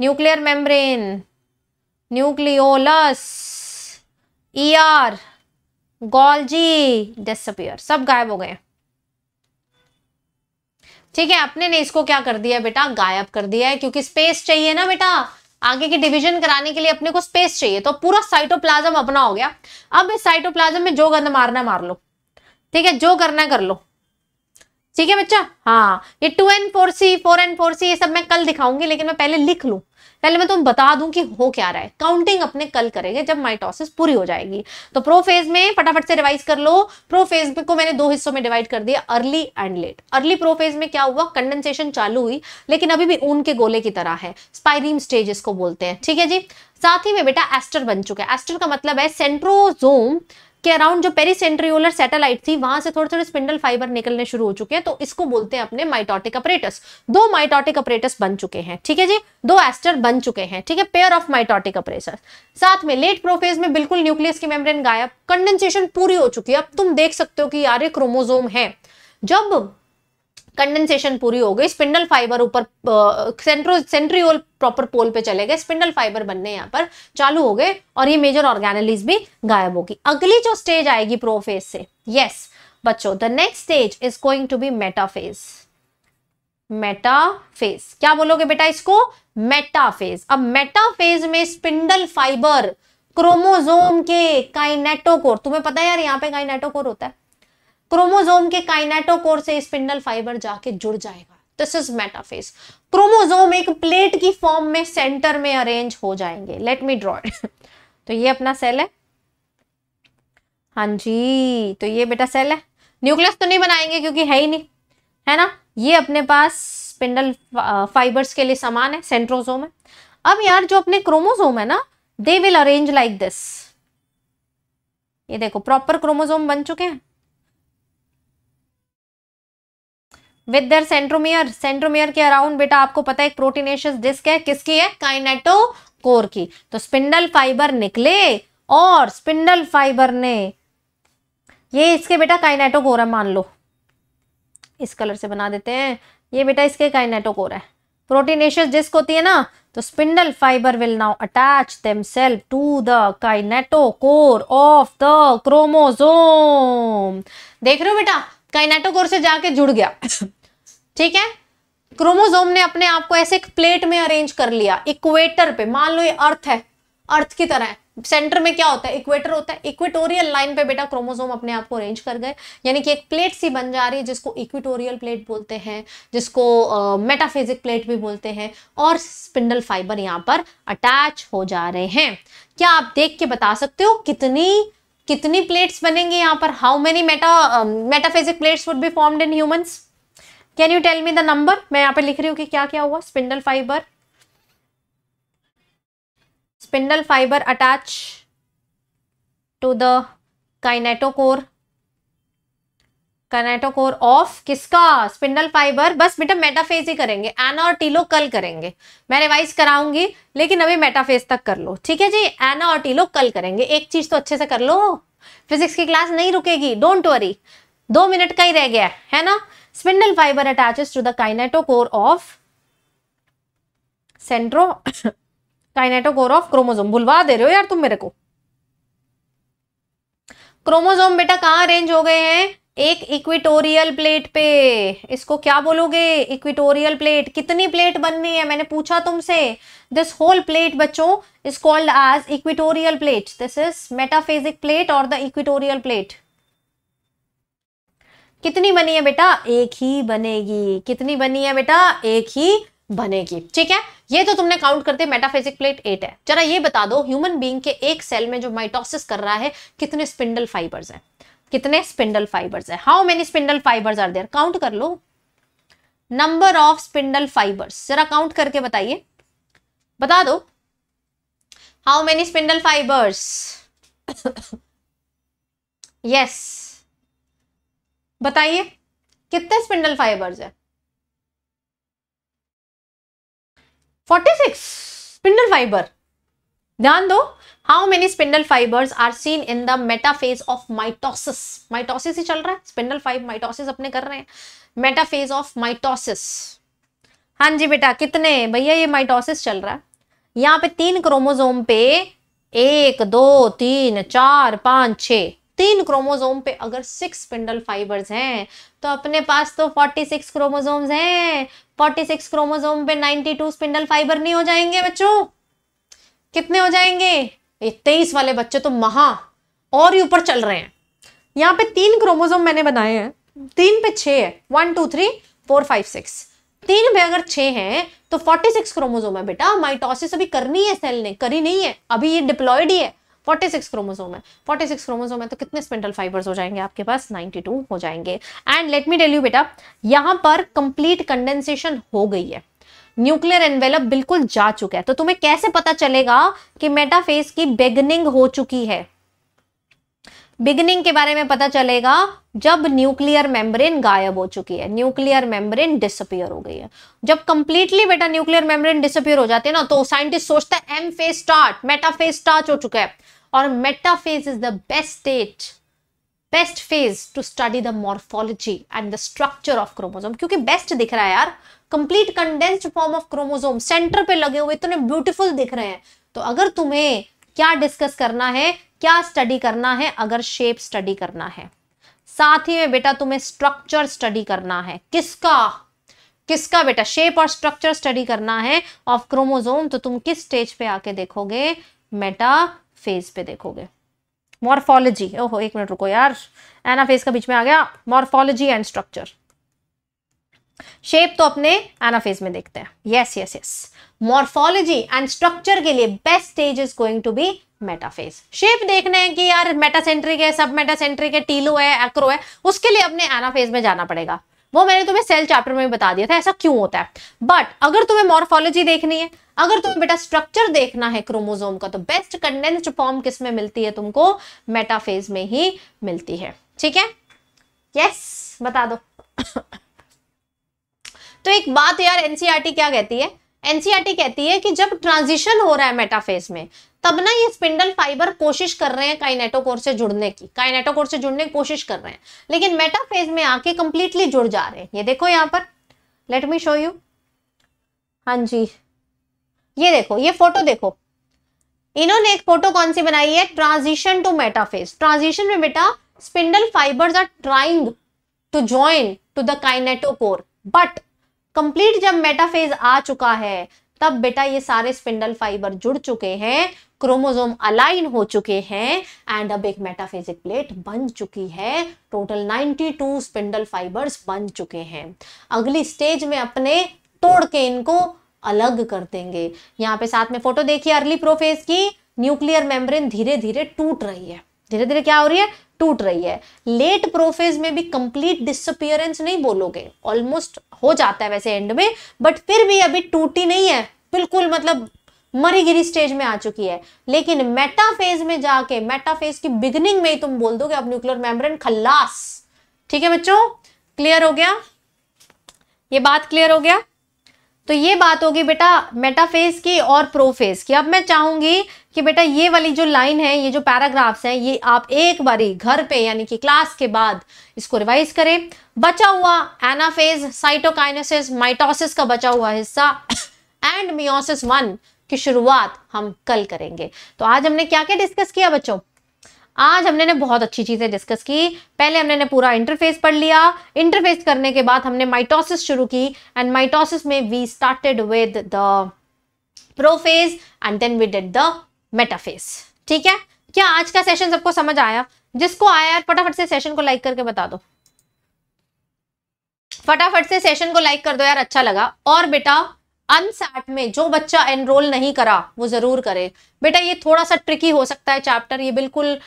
nuclear membrane nucleolus ER Golgi disappear सब गायब हो गए ठीक है अपने ने इसको क्या कर दिया बेटा गायब कर दिया है क्योंकि स्पेस चाहिए ना बेटा आगे की डिवीजन कराने के लिए अपने को स्पेस चाहिए तो पूरा साइटोप्लाज्म अपना हो गया अब इस साइटोप्लाज्म में जो गंद मारना मार लो ठीक है जो करना कर लो ठीक है बच्चा हाँ ये two N four C four N four C ये सब मैं कल दिखाऊंगी लेकिन मैं पहले लिख लूँ पहले मैं तुम बता दूं कि हो क्या रहा है काउंटिंग अपने कल करेंगे जब माइटोसिस पूरी हो जाएगी तो प्रोफेज में फटाफट से रिवाइज कर लो प्रोफेज को मैंने दो हिस्सों में डिवाइड कर दिया early and late early prophase में क्या हुआ कंडेंसेशन चालू हुई लेकिन अभी भी ऊन के गोले की तरह है स्पाइरिंग स्टेज को बोलते हैं ठीक है जी साथ ही में बेटा एस्टर बन चुका है एस्टर का मतलब है सेंट्रोजोम के अराउंड जो पेरीसेंट्रियोलर सैटेलाइट थी वहां से थोड़े थोड़े स्पिंडल फाइबर निकलने शुरू हो चुके हैं तो इसको बोलते हैं अपने माइटोटिक अपरेटस दो माइटोटिक अपरेटस बन चुके हैं ठीक है जी दो एस्टर बन चुके हैं ठीक है पेयर ऑफ माइटोटिक अपरेटस साथ में लेट प्रोफेज में बिल्कुल न्यूक्लियस की मेम्ब्रेन गायब कंडेंसेशन पूरी हो चुकी है अब तुम देख सकते हो कि यार क्रोमोजोम है जब कंडेंसेशन पूरी हो गई स्पिंडल फाइबर ऊपर सेंट्रो सेंट्रियोल प्रॉपर पोल पे चले गए स्पिंडल फाइबर बनने यहाँ पर चालू हो गए और ये मेजर ऑर्गेनलिज भी गायब होगी अगली जो स्टेज आएगी प्रोफेज से यस बच्चों the next stage is going to be metaphase metaphase क्या बोलोगे बेटा इसको मेटाफेज अब मेटाफेज में स्पिंडल फाइबर क्रोमोजोम के काइनेटोकोर तुम्हें पता है यार यहाँ पे काइनेटोकोर होता है क्रोमोजोम के काइनेटोकोर से स्पिंडल फाइबर जाके जुड़ जाएगा दिस इज मेटाफेस क्रोमोजोम एक प्लेट की फॉर्म में सेंटर में अरेंज हो जाएंगे लेट मी ड्रॉ तो ये अपना सेल है हाँ जी तो ये बेटा सेल है न्यूक्लियस तो नहीं बनाएंगे क्योंकि है ही नहीं है ना ये अपने पास स्पिंडल फाइबर्स uh, के लिए समान है सेंट्रोजोम है अब यार जो अपने क्रोमोजोम है ना they will arrange like this ये देखो प्रॉपर क्रोमोजोम बन चुके हैं विद दर सेंट्रोमियर सेंट्रोमियर के अराउंड बेटा आपको पता है एक प्रोटीनेशियस डिस्क है किसकी है काइनेटो कोर की तो स्पिंडल फाइबर निकले और स्पिंडल फाइबर ने ये इसके बेटा काइनेटो कोर है मान लो इस कलर से बना देते हैं ये बेटा इसके काइनेटो कोर है प्रोटीनेशियस डिस्क होती है ना तो spindle fiber will now attach self to the kinetochore of the chromosome देख रहे हो बेटा काइनेटो कोर से जाके जुड़ गया ठीक है क्रोमोजोम ने अपने आप को ऐसे एक प्लेट में अरेंज कर लिया इक्वेटर पे मान लो ये अर्थ है अर्थ की तरह सेंटर में क्या होता है इक्वेटर होता है इक्वेटोरियल लाइन पे बेटा क्रोमोसोम अपने आप को अरेंज कर गए यानी कि एक प्लेट सी बन जा रही है जिसको इक्वेटोरियल प्लेट बोलते हैं जिसको मेटाफिजिक uh, प्लेट भी बोलते हैं और स्पिंडल फाइबर यहाँ पर अटैच हो जा रहे हैं क्या आप देख के बता सकते हो कितनी कितनी प्लेट्स बनेंगी यहाँ पर how many meta metaphysic plates would be formed in humans can you tell me the number मैं यहाँ पे लिख रही हूँ कि क्या क्या हुआ spindle fiber spindle fiber attach to the kinetochore kinetochore of किसका स्पिंडल फाइबर बस बेटा मेटाफेज ही करेंगे एना और टीलो कल करेंगे मैं रिवाइज कराऊंगी लेकिन अभी मेटाफेज तक कर लो ठीक है जी एना और टीलो कल करेंगे एक चीज तो अच्छे से कर लो फिजिक्स की क्लास नहीं रुकेगी डोंट वरी दो मिनट का ही रह गया है ना Spindle fiber attaches to the kinetochore of centro kinetochore of chromosome भूलवा दे रहे हो यार तुम मेरे को क्रोमोजोम बेटा कहाँ अरेंज हो गए हैं एक इक्विटोरियल प्लेट पे इसको क्या बोलोगे इक्विटोरियल प्लेट कितनी प्लेट बननी है मैंने पूछा तुमसे दिस होल प्लेट बच्चों is called as equatorial plate this is metaphasic plate और द इक्विटोरियल प्लेट कितनी बनी है बेटा एक ही बनेगी कितनी बनी है बेटा एक ही बनेगी ठीक है ये तो तुमने काउंट करते मेटाफेजिक प्लेट एट है जरा ये बता दो ह्यूमन बींग के एक सेल में जो माइटोसिस कर रहा है कितने स्पिंडल फाइबर्स है कितने स्पिंडल फाइबर्स है how many spindle fibers are there count कर लो नंबर ऑफ स्पिंडल फाइबर्स जरा काउंट करके बताइए बता दो how many spindle fibers yes बताइए कितने स्पिंडल फाइबर्स है 46 स्पिंडल फाइबर ध्यान दो how many spindle fibers are seen in the metaphase of mitosis mitosis ही चल रहा है स्पिंडल फाइव माइटोसिस अपने कर रहे हैं मेटाफेज ऑफ माइटोसिस हाँ जी बेटा कितने भैया ये माइटोसिस चल रहा है यहाँ पे तीन क्रोमोजोम पे एक दो तीन चार पांच छ तीन क्रोमोजोम पे अगर सिक्स स्पिंडल फाइबर्स हैं तो अपने पास तो फोर्टी 46 क्रोमोजोम्स हैं सिक्स क्रोमोजोम पे टू स्पिंडल फाइबर नहीं हो जाएंगे बच्चों कितने हो जाएंगे ये तेईस वाले बच्चे तो महा और ही ऊपर चल रहे हैं यहाँ पे तीन क्रोमोजोम मैंने बनाए हैं तीन पे छः है one two three four five six तीन में अगर छः हैं तो फोर्टी सिक्स क्रोमोजोम है बेटा माइटोसिस अभी करनी है सेल ने करी नहीं है अभी ये डिप्लॉयड ही है फोर्टी सिक्स क्रोमोसोम है फोर्टी सिक्स क्रोमोसोम है तो कितने स्पिंडल फाइबर्स हो जाएंगे आपके पास नाइन्टी टू हो जाएंगे and let me tell you बेटा यहाँ पर कंप्लीट कंडेंसेशन हो गई है न्यूक्लियर एनवेलप बिल्कुल जा चुका है तो तुम्हें कैसे पता चलेगा कि मेटाफेज की बेगनिंग हो चुकी है बिगनिंग के बारे में पता चलेगा जब न्यूक्लियर मेम्ब्रेन गायब हो चुकी है न्यूक्लियर मेम्ब्रेन डिसअपियर हो गई है जब कंप्लीटली बेटा न्यूक्लियर मेम्ब्रेन डिसअपियर हो जाती है ना तो साइंटिस्ट सोचता है M phase start metaphase phase start हो चुका है meta phase is the best state best phase to study the morphology and the structure of chromosome क्योंकि बेस्ट दिख रहा है यार complete condensed form of chromosome center पे लगे हुए इतने ब्यूटीफुल दिख रहे हैं तो अगर तुम्हें क्या डिस्कस करना है क्या स्टडी करना है अगर शेप स्टडी करना है साथ ही में बेटा तुम्हें स्ट्रक्चर स्टडी करना है किसका किसका बेटा शेप और स्ट्रक्चर स्टडी करना है ऑफ क्रोमोजोम तो तुम किस स्टेज पे आके देखोगे मेटा फेज पे देखोगे मॉर्फोलॉजी ओहो एक मिनट रुको यार एना फेज का बीच में आ गया मॉर्फोलॉजी एंड स्ट्रक्चर शेप तो अपने एनाफेज में देखते हैं yes yes yes morphology and structure के लिए best stage is going to be metaphase shape देखने हैं कि यार मेटासेंट्रिक है सब मेटासेंट्रिक है टीलो है एक्रो है उसके लिए अपने एनाफेज में जाना पड़ेगा वो मैंने तुम्हें सेल चैप्टर में बता दिया था ऐसा क्यों होता है बट अगर तुम्हें मॉर्फोलॉजी देखनी है अगर तुम्हें बेटा स्ट्रक्चर देखना है क्रोमोजोम का तो बेस्ट कंडेंस्ड फॉर्म किस में मिलती है तुमको मेटाफेज में ही मिलती है ठीक है यस बता दो तो एक बात यार एनसीआरटी e क्या कहती है एनसीआरटी कहती है कि जब ट्रांजिशन हो रहा है मेटाफेज में तब ना ये स्पिंडल फाइबर कोशिश कर रहे हैं काइनेटोकोर से जुड़ने की काइनेटोकोर से जुड़ने की कोशिश कर रहे हैं लेकिन मेटाफेज में आके कंप्लीटली जुड़ जा रहे हैं ये देखो यहाँ पर लेट मी शो यू हाँ जी ये देखो ये फोटो देखो इन्होंने एक फोटो कौन सी बनाई है ट्रांजिशन टू मेटाफेज ट्रांजिशन में बेटा spindle fibers are trying to join to the kinetochore but complete जब मेटाफेज आ चुका है तब बेटा ये सारे स्पिंडल फाइबर जुड़ चुके हैं क्रोमोसोम अलाइन हो चुके हैं एंड अब एक मेटाफेजिक प्लेट बन चुकी है टोटल 92 स्पिंडल फाइबर्स बन चुके हैं अगली स्टेज में अपने तोड़ के इनको अलग कर देंगे यहाँ पे साथ में फोटो देखिए अर्ली प्रोफेज की न्यूक्लियर मेम्ब्रेन धीरे धीरे टूट रही है धीरे धीरे क्या हो रही है टूट रही है लेट प्रोफेज में भी कंप्लीट डिसअपियरेंस नहीं बोलोगे ऑलमोस्ट हो जाता है वैसे एंड में बट फिर भी अभी टूटी नहीं है बिल्कुल मतलब मरी गिरी स्टेज में आ चुकी है लेकिन मेटाफेज में जाके मेटाफेज की बिगनिंग में ही तुम बोल दो अब न्यूक्लियर मेम्ब्रेन खल्लास ठीक है बच्चों क्लियर हो गया ये बात क्लियर हो गया तो ये बात होगी बेटा मेटाफेज की और प्रोफेज की अब मैं चाहूंगी कि बेटा ये वाली जो लाइन है ये जो पैराग्राफ्स हैं ये आप एक बारी घर पे यानी कि क्लास के बाद इसको रिवाइज करें बचा हुआ एनाफेज साइटोकाइनोसिस माइटोसिस का बचा हुआ हिस्सा एंड मियोसिस वन की शुरुआत हम कल करेंगे तो आज हमने क्या क्या डिस्कस किया बच्चों आज हमने ने बहुत अच्छी चीज़ें डिस्कस की पहले हमने ने पूरा इंटरफेस पढ़ लिया इंटरफेस करने के बाद हमने माइटोसिस शुरू की एंड माइटोसिस में we started with the prophase and then we did the metaphase ठीक है क्या आज का सेशन सबको समझ आया जिसको आया यार फटाफट से सेशन को लाइक करके बता दो फटाफट से सेशन को लाइक कर दो यार अच्छा लगा और बेटा अनसैट में जो बच्चा एनरोल नहीं करा वो जरूर करे बेटा ये थोड़ा सा ट्रिकी हो सकता है चैप्टर ये बिल्कुल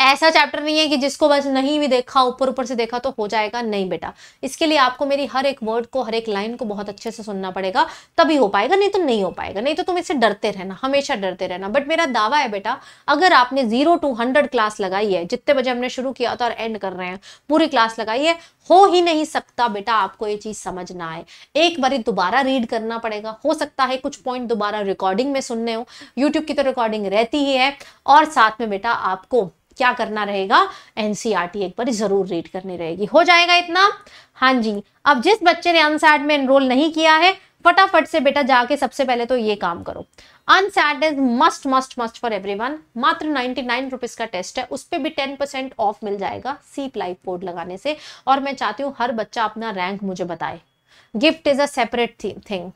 ऐसा चैप्टर नहीं है कि जिसको बस नहीं भी देखा ऊपर ऊपर से देखा तो हो जाएगा नहीं बेटा इसके लिए आपको मेरी हर एक वर्ड को हर एक लाइन को बहुत अच्छे से सुनना पड़ेगा तभी हो पाएगा नहीं तो नहीं हो पाएगा नहीं तो तुम इससे डरते रहना हमेशा डरते रहना बट मेरा दावा है बेटा अगर आपने जीरो टू हंड्रेड क्लास लगाई है जितने बजे हमने शुरू किया था और एंड कर रहे हैं पूरी क्लास लगाई है हो ही नहीं सकता बेटा आपको ये चीज समझ ना आए एक बार दोबारा रीड करना पड़ेगा हो सकता है कुछ पॉइंट दोबारा रिकॉर्डिंग में सुनने हो यूट्यूब की तो रिकॉर्डिंग रहती ही है और साथ में बेटा आपको क्या करना रहेगा एनसीईआरटी e एक बार जरूर रीड करनी रहेगी हो जाएगा इतना हाँ जी अब जिस बच्चे ने अनसैट में एनरोल नहीं किया है फटाफट से बेटा जाके सबसे पहले तो ये काम करो UNSAT is must must must for one मात्र नाइनटी नाइन रुपीज का टेस्ट है उस पर भी टेन परसेंट ऑफ मिल जाएगा सीप लाइफ कोड लगाने से और मैं चाहती हूँ हर बच्चा अपना रैंक मुझे बताए gift is a separate thing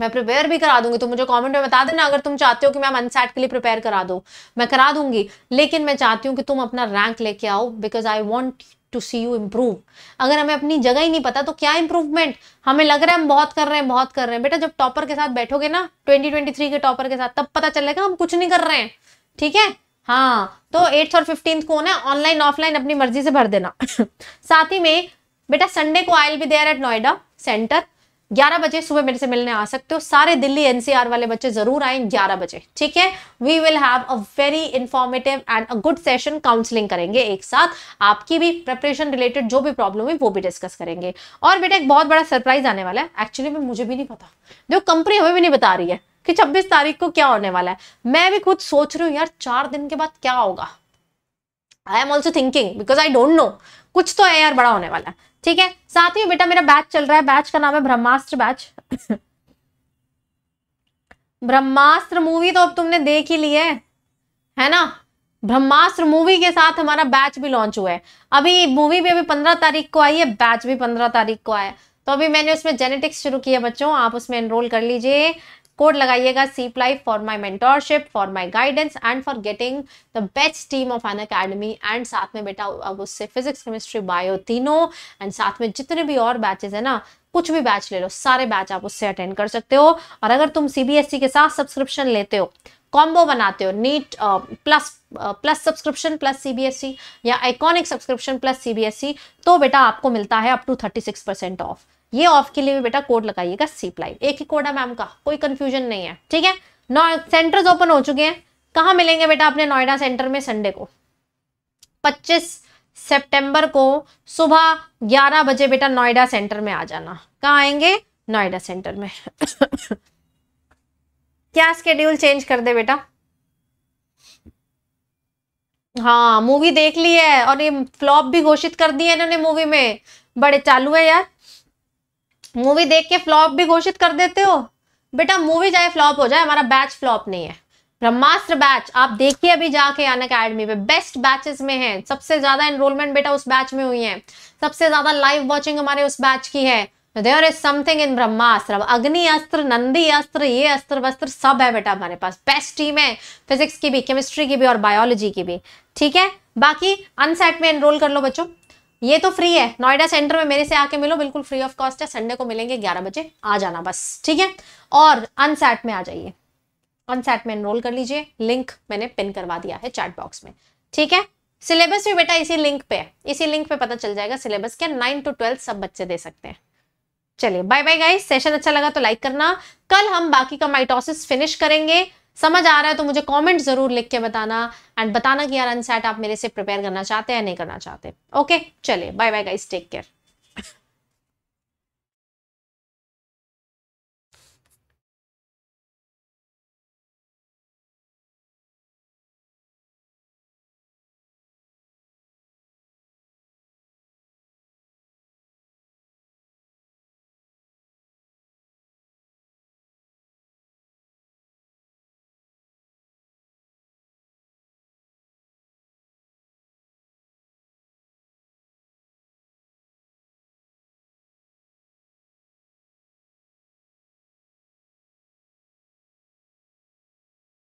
मैं प्रिपेयर भी करा दूंगी तो मुझे कमेंट में बता देना अगर तुम चाहते हो कि मैम अनसैट के लिए प्रिपेयर करा दो मैं करा दूंगी लेकिन मैं चाहती हूँ कि तुम अपना रैंक लेके आओ because I want to see you improve अगर हमें अपनी जगह ही नहीं पता तो क्या इंप्रूवमेंट हमें लग रहा है हम बहुत कर रहे हैं बहुत कर रहे हैं बेटा जब टॉपर के साथ बैठोगे ना ट्वेंटी के टॉपर के साथ तब पता चलेगा हम कुछ नहीं कर रहे हैं ठीक है हाँ तो एट्थ और फिफ्टींथ को ना ऑनलाइन ऑफलाइन अपनी मर्जी से भर देना साथ ही में बेटा संडे को I will be there at Noida center 11 बजे सुबह मेरे से मिलने आ सकते हो सारे दिल्ली एनसीआर वाले बच्चे जरूर आए 11 बजे ठीक है we will have a very informative and a good session counselling करेंगे एक साथ आपकी भी प्रिपरेशन रिलेटेड जो भी प्रॉब्लम है वो भी डिस्कस करेंगे और बेटा एक बहुत बड़ा सरप्राइज आने वाला है एक्चुअली में मुझे भी नहीं पता जो कंपनी हमें भी नहीं बता रही है कि छब्बीस तारीख को क्या होने वाला है मैं भी खुद सोच रही हूँ यार चार दिन के बाद क्या होगा I am also thinking because I don't know कुछ तो है यार बड़ा होने वाला है ठीक है साथ ही बेटा मेरा बैच चल रहा है बैच का नाम है ब्रह्मास्त्र बैच ब्रह्मास्त्र मूवी तो अब तुमने देख ही ली है है ना ब्रह्मास्त्र मूवी के साथ हमारा बैच भी लॉन्च हुआ है अभी मूवी भी अभी पंद्रह तारीख को आई है बैच भी पंद्रह तारीख को आया तो अभी मैंने उसमें जेनेटिक्स शुरू किया बच्चों आप उसमें एनरोल कर लीजिए कोड लगाइएगा सी प्लाई for my mentorship for my guidance and for getting the best team of Unacademy and साथ में बेटा अब उससे फिजिक्स केमिस्ट्री बायो तीनों एंड साथ में जितने भी और बैचेज है ना कुछ भी बैच ले लो सारे बैच आप उससे अटेंड कर सकते हो और अगर तुम सीबीएसई e के साथ सब्सक्रिप्शन लेते हो कॉम्बो बनाते हो NEET plus plus subscription plus CBSE या आइकॉनिक सब्सक्रिप्शन प्लस सीबीएसई तो बेटा आपको मिलता है up to thirty six percent off ये ऑफ के लिए भी बेटा कोड लगाइएगा सी प्लाई एक ही कोड है मैम का कोई कंफ्यूजन नहीं है ठीक है नौ सेंटर्स ओपन हो चुके हैं कहाँ मिलेंगे बेटा अपने नोएडा सेंटर में संडे को पच्चीस सितंबर को सुबह 11 बजे बेटा नोएडा सेंटर में आ जाना कहाँ आएंगे नोएडा सेंटर में क्या स्केड्यूल चेंज कर दे बेटा हाँ मूवी देख ली है और ये फ्लॉप भी घोषित कर दी है इन्होंने मूवी में बड़े चालू है यार मूवी देख के फ्लॉप भी घोषित कर देते हो बेटा मूवी चाहे फ्लॉप हो जाए हमारा बैच फ्लॉप नहीं है ब्रह्मास्त्र बैच आप देखिए अभी जाके अन अकेडमी पे बेस्ट बैचेस में है सबसे ज्यादा एनरोलमेंट बेटा उस बैच में हुई है सबसे ज्यादा लाइव वॉचिंग हमारे उस बैच की है देयर इज समथिंग इन ब्रह्मास्त्र अग्नि अस्त्र नंदी अस्त्र ये अस्त्र वस्त्र सब है बेटा हमारे पास बेस्ट टीम है फिजिक्स की भी केमिस्ट्री की भी और बायोलॉजी की भी ठीक है बाकी अनसेट में एनरोल कर लो बच्चों ये तो फ्री है नोएडा सेंटर में मेरे से आके मिलो बिल्कुल फ्री ऑफ कॉस्ट है संडे को मिलेंगे ग्यारह बजे आ जाना बस ठीक है और अनसेट में आ जाइए अनसैट में एनरोल कर लीजिए लिंक मैंने पिन करवा दिया है चैट बॉक्स में ठीक है सिलेबस भी बेटा इसी लिंक पे इसी लिंक पे पता चल जाएगा सिलेबस क्या नाइन टू ट्वेल्थ सब बच्चे दे सकते हैं चलिए बाय बाय गाइस सेशन अच्छा लगा तो लाइक करना कल हम बाकी का माइटोसिस फिनिश करेंगे समझ आ रहा है तो मुझे कमेंट जरूर लिख के बताना एंड बताना कि यार अनसेट आप मेरे से प्रिपेयर करना चाहते हैं या नहीं करना चाहते ओके चलिए bye bye guys take care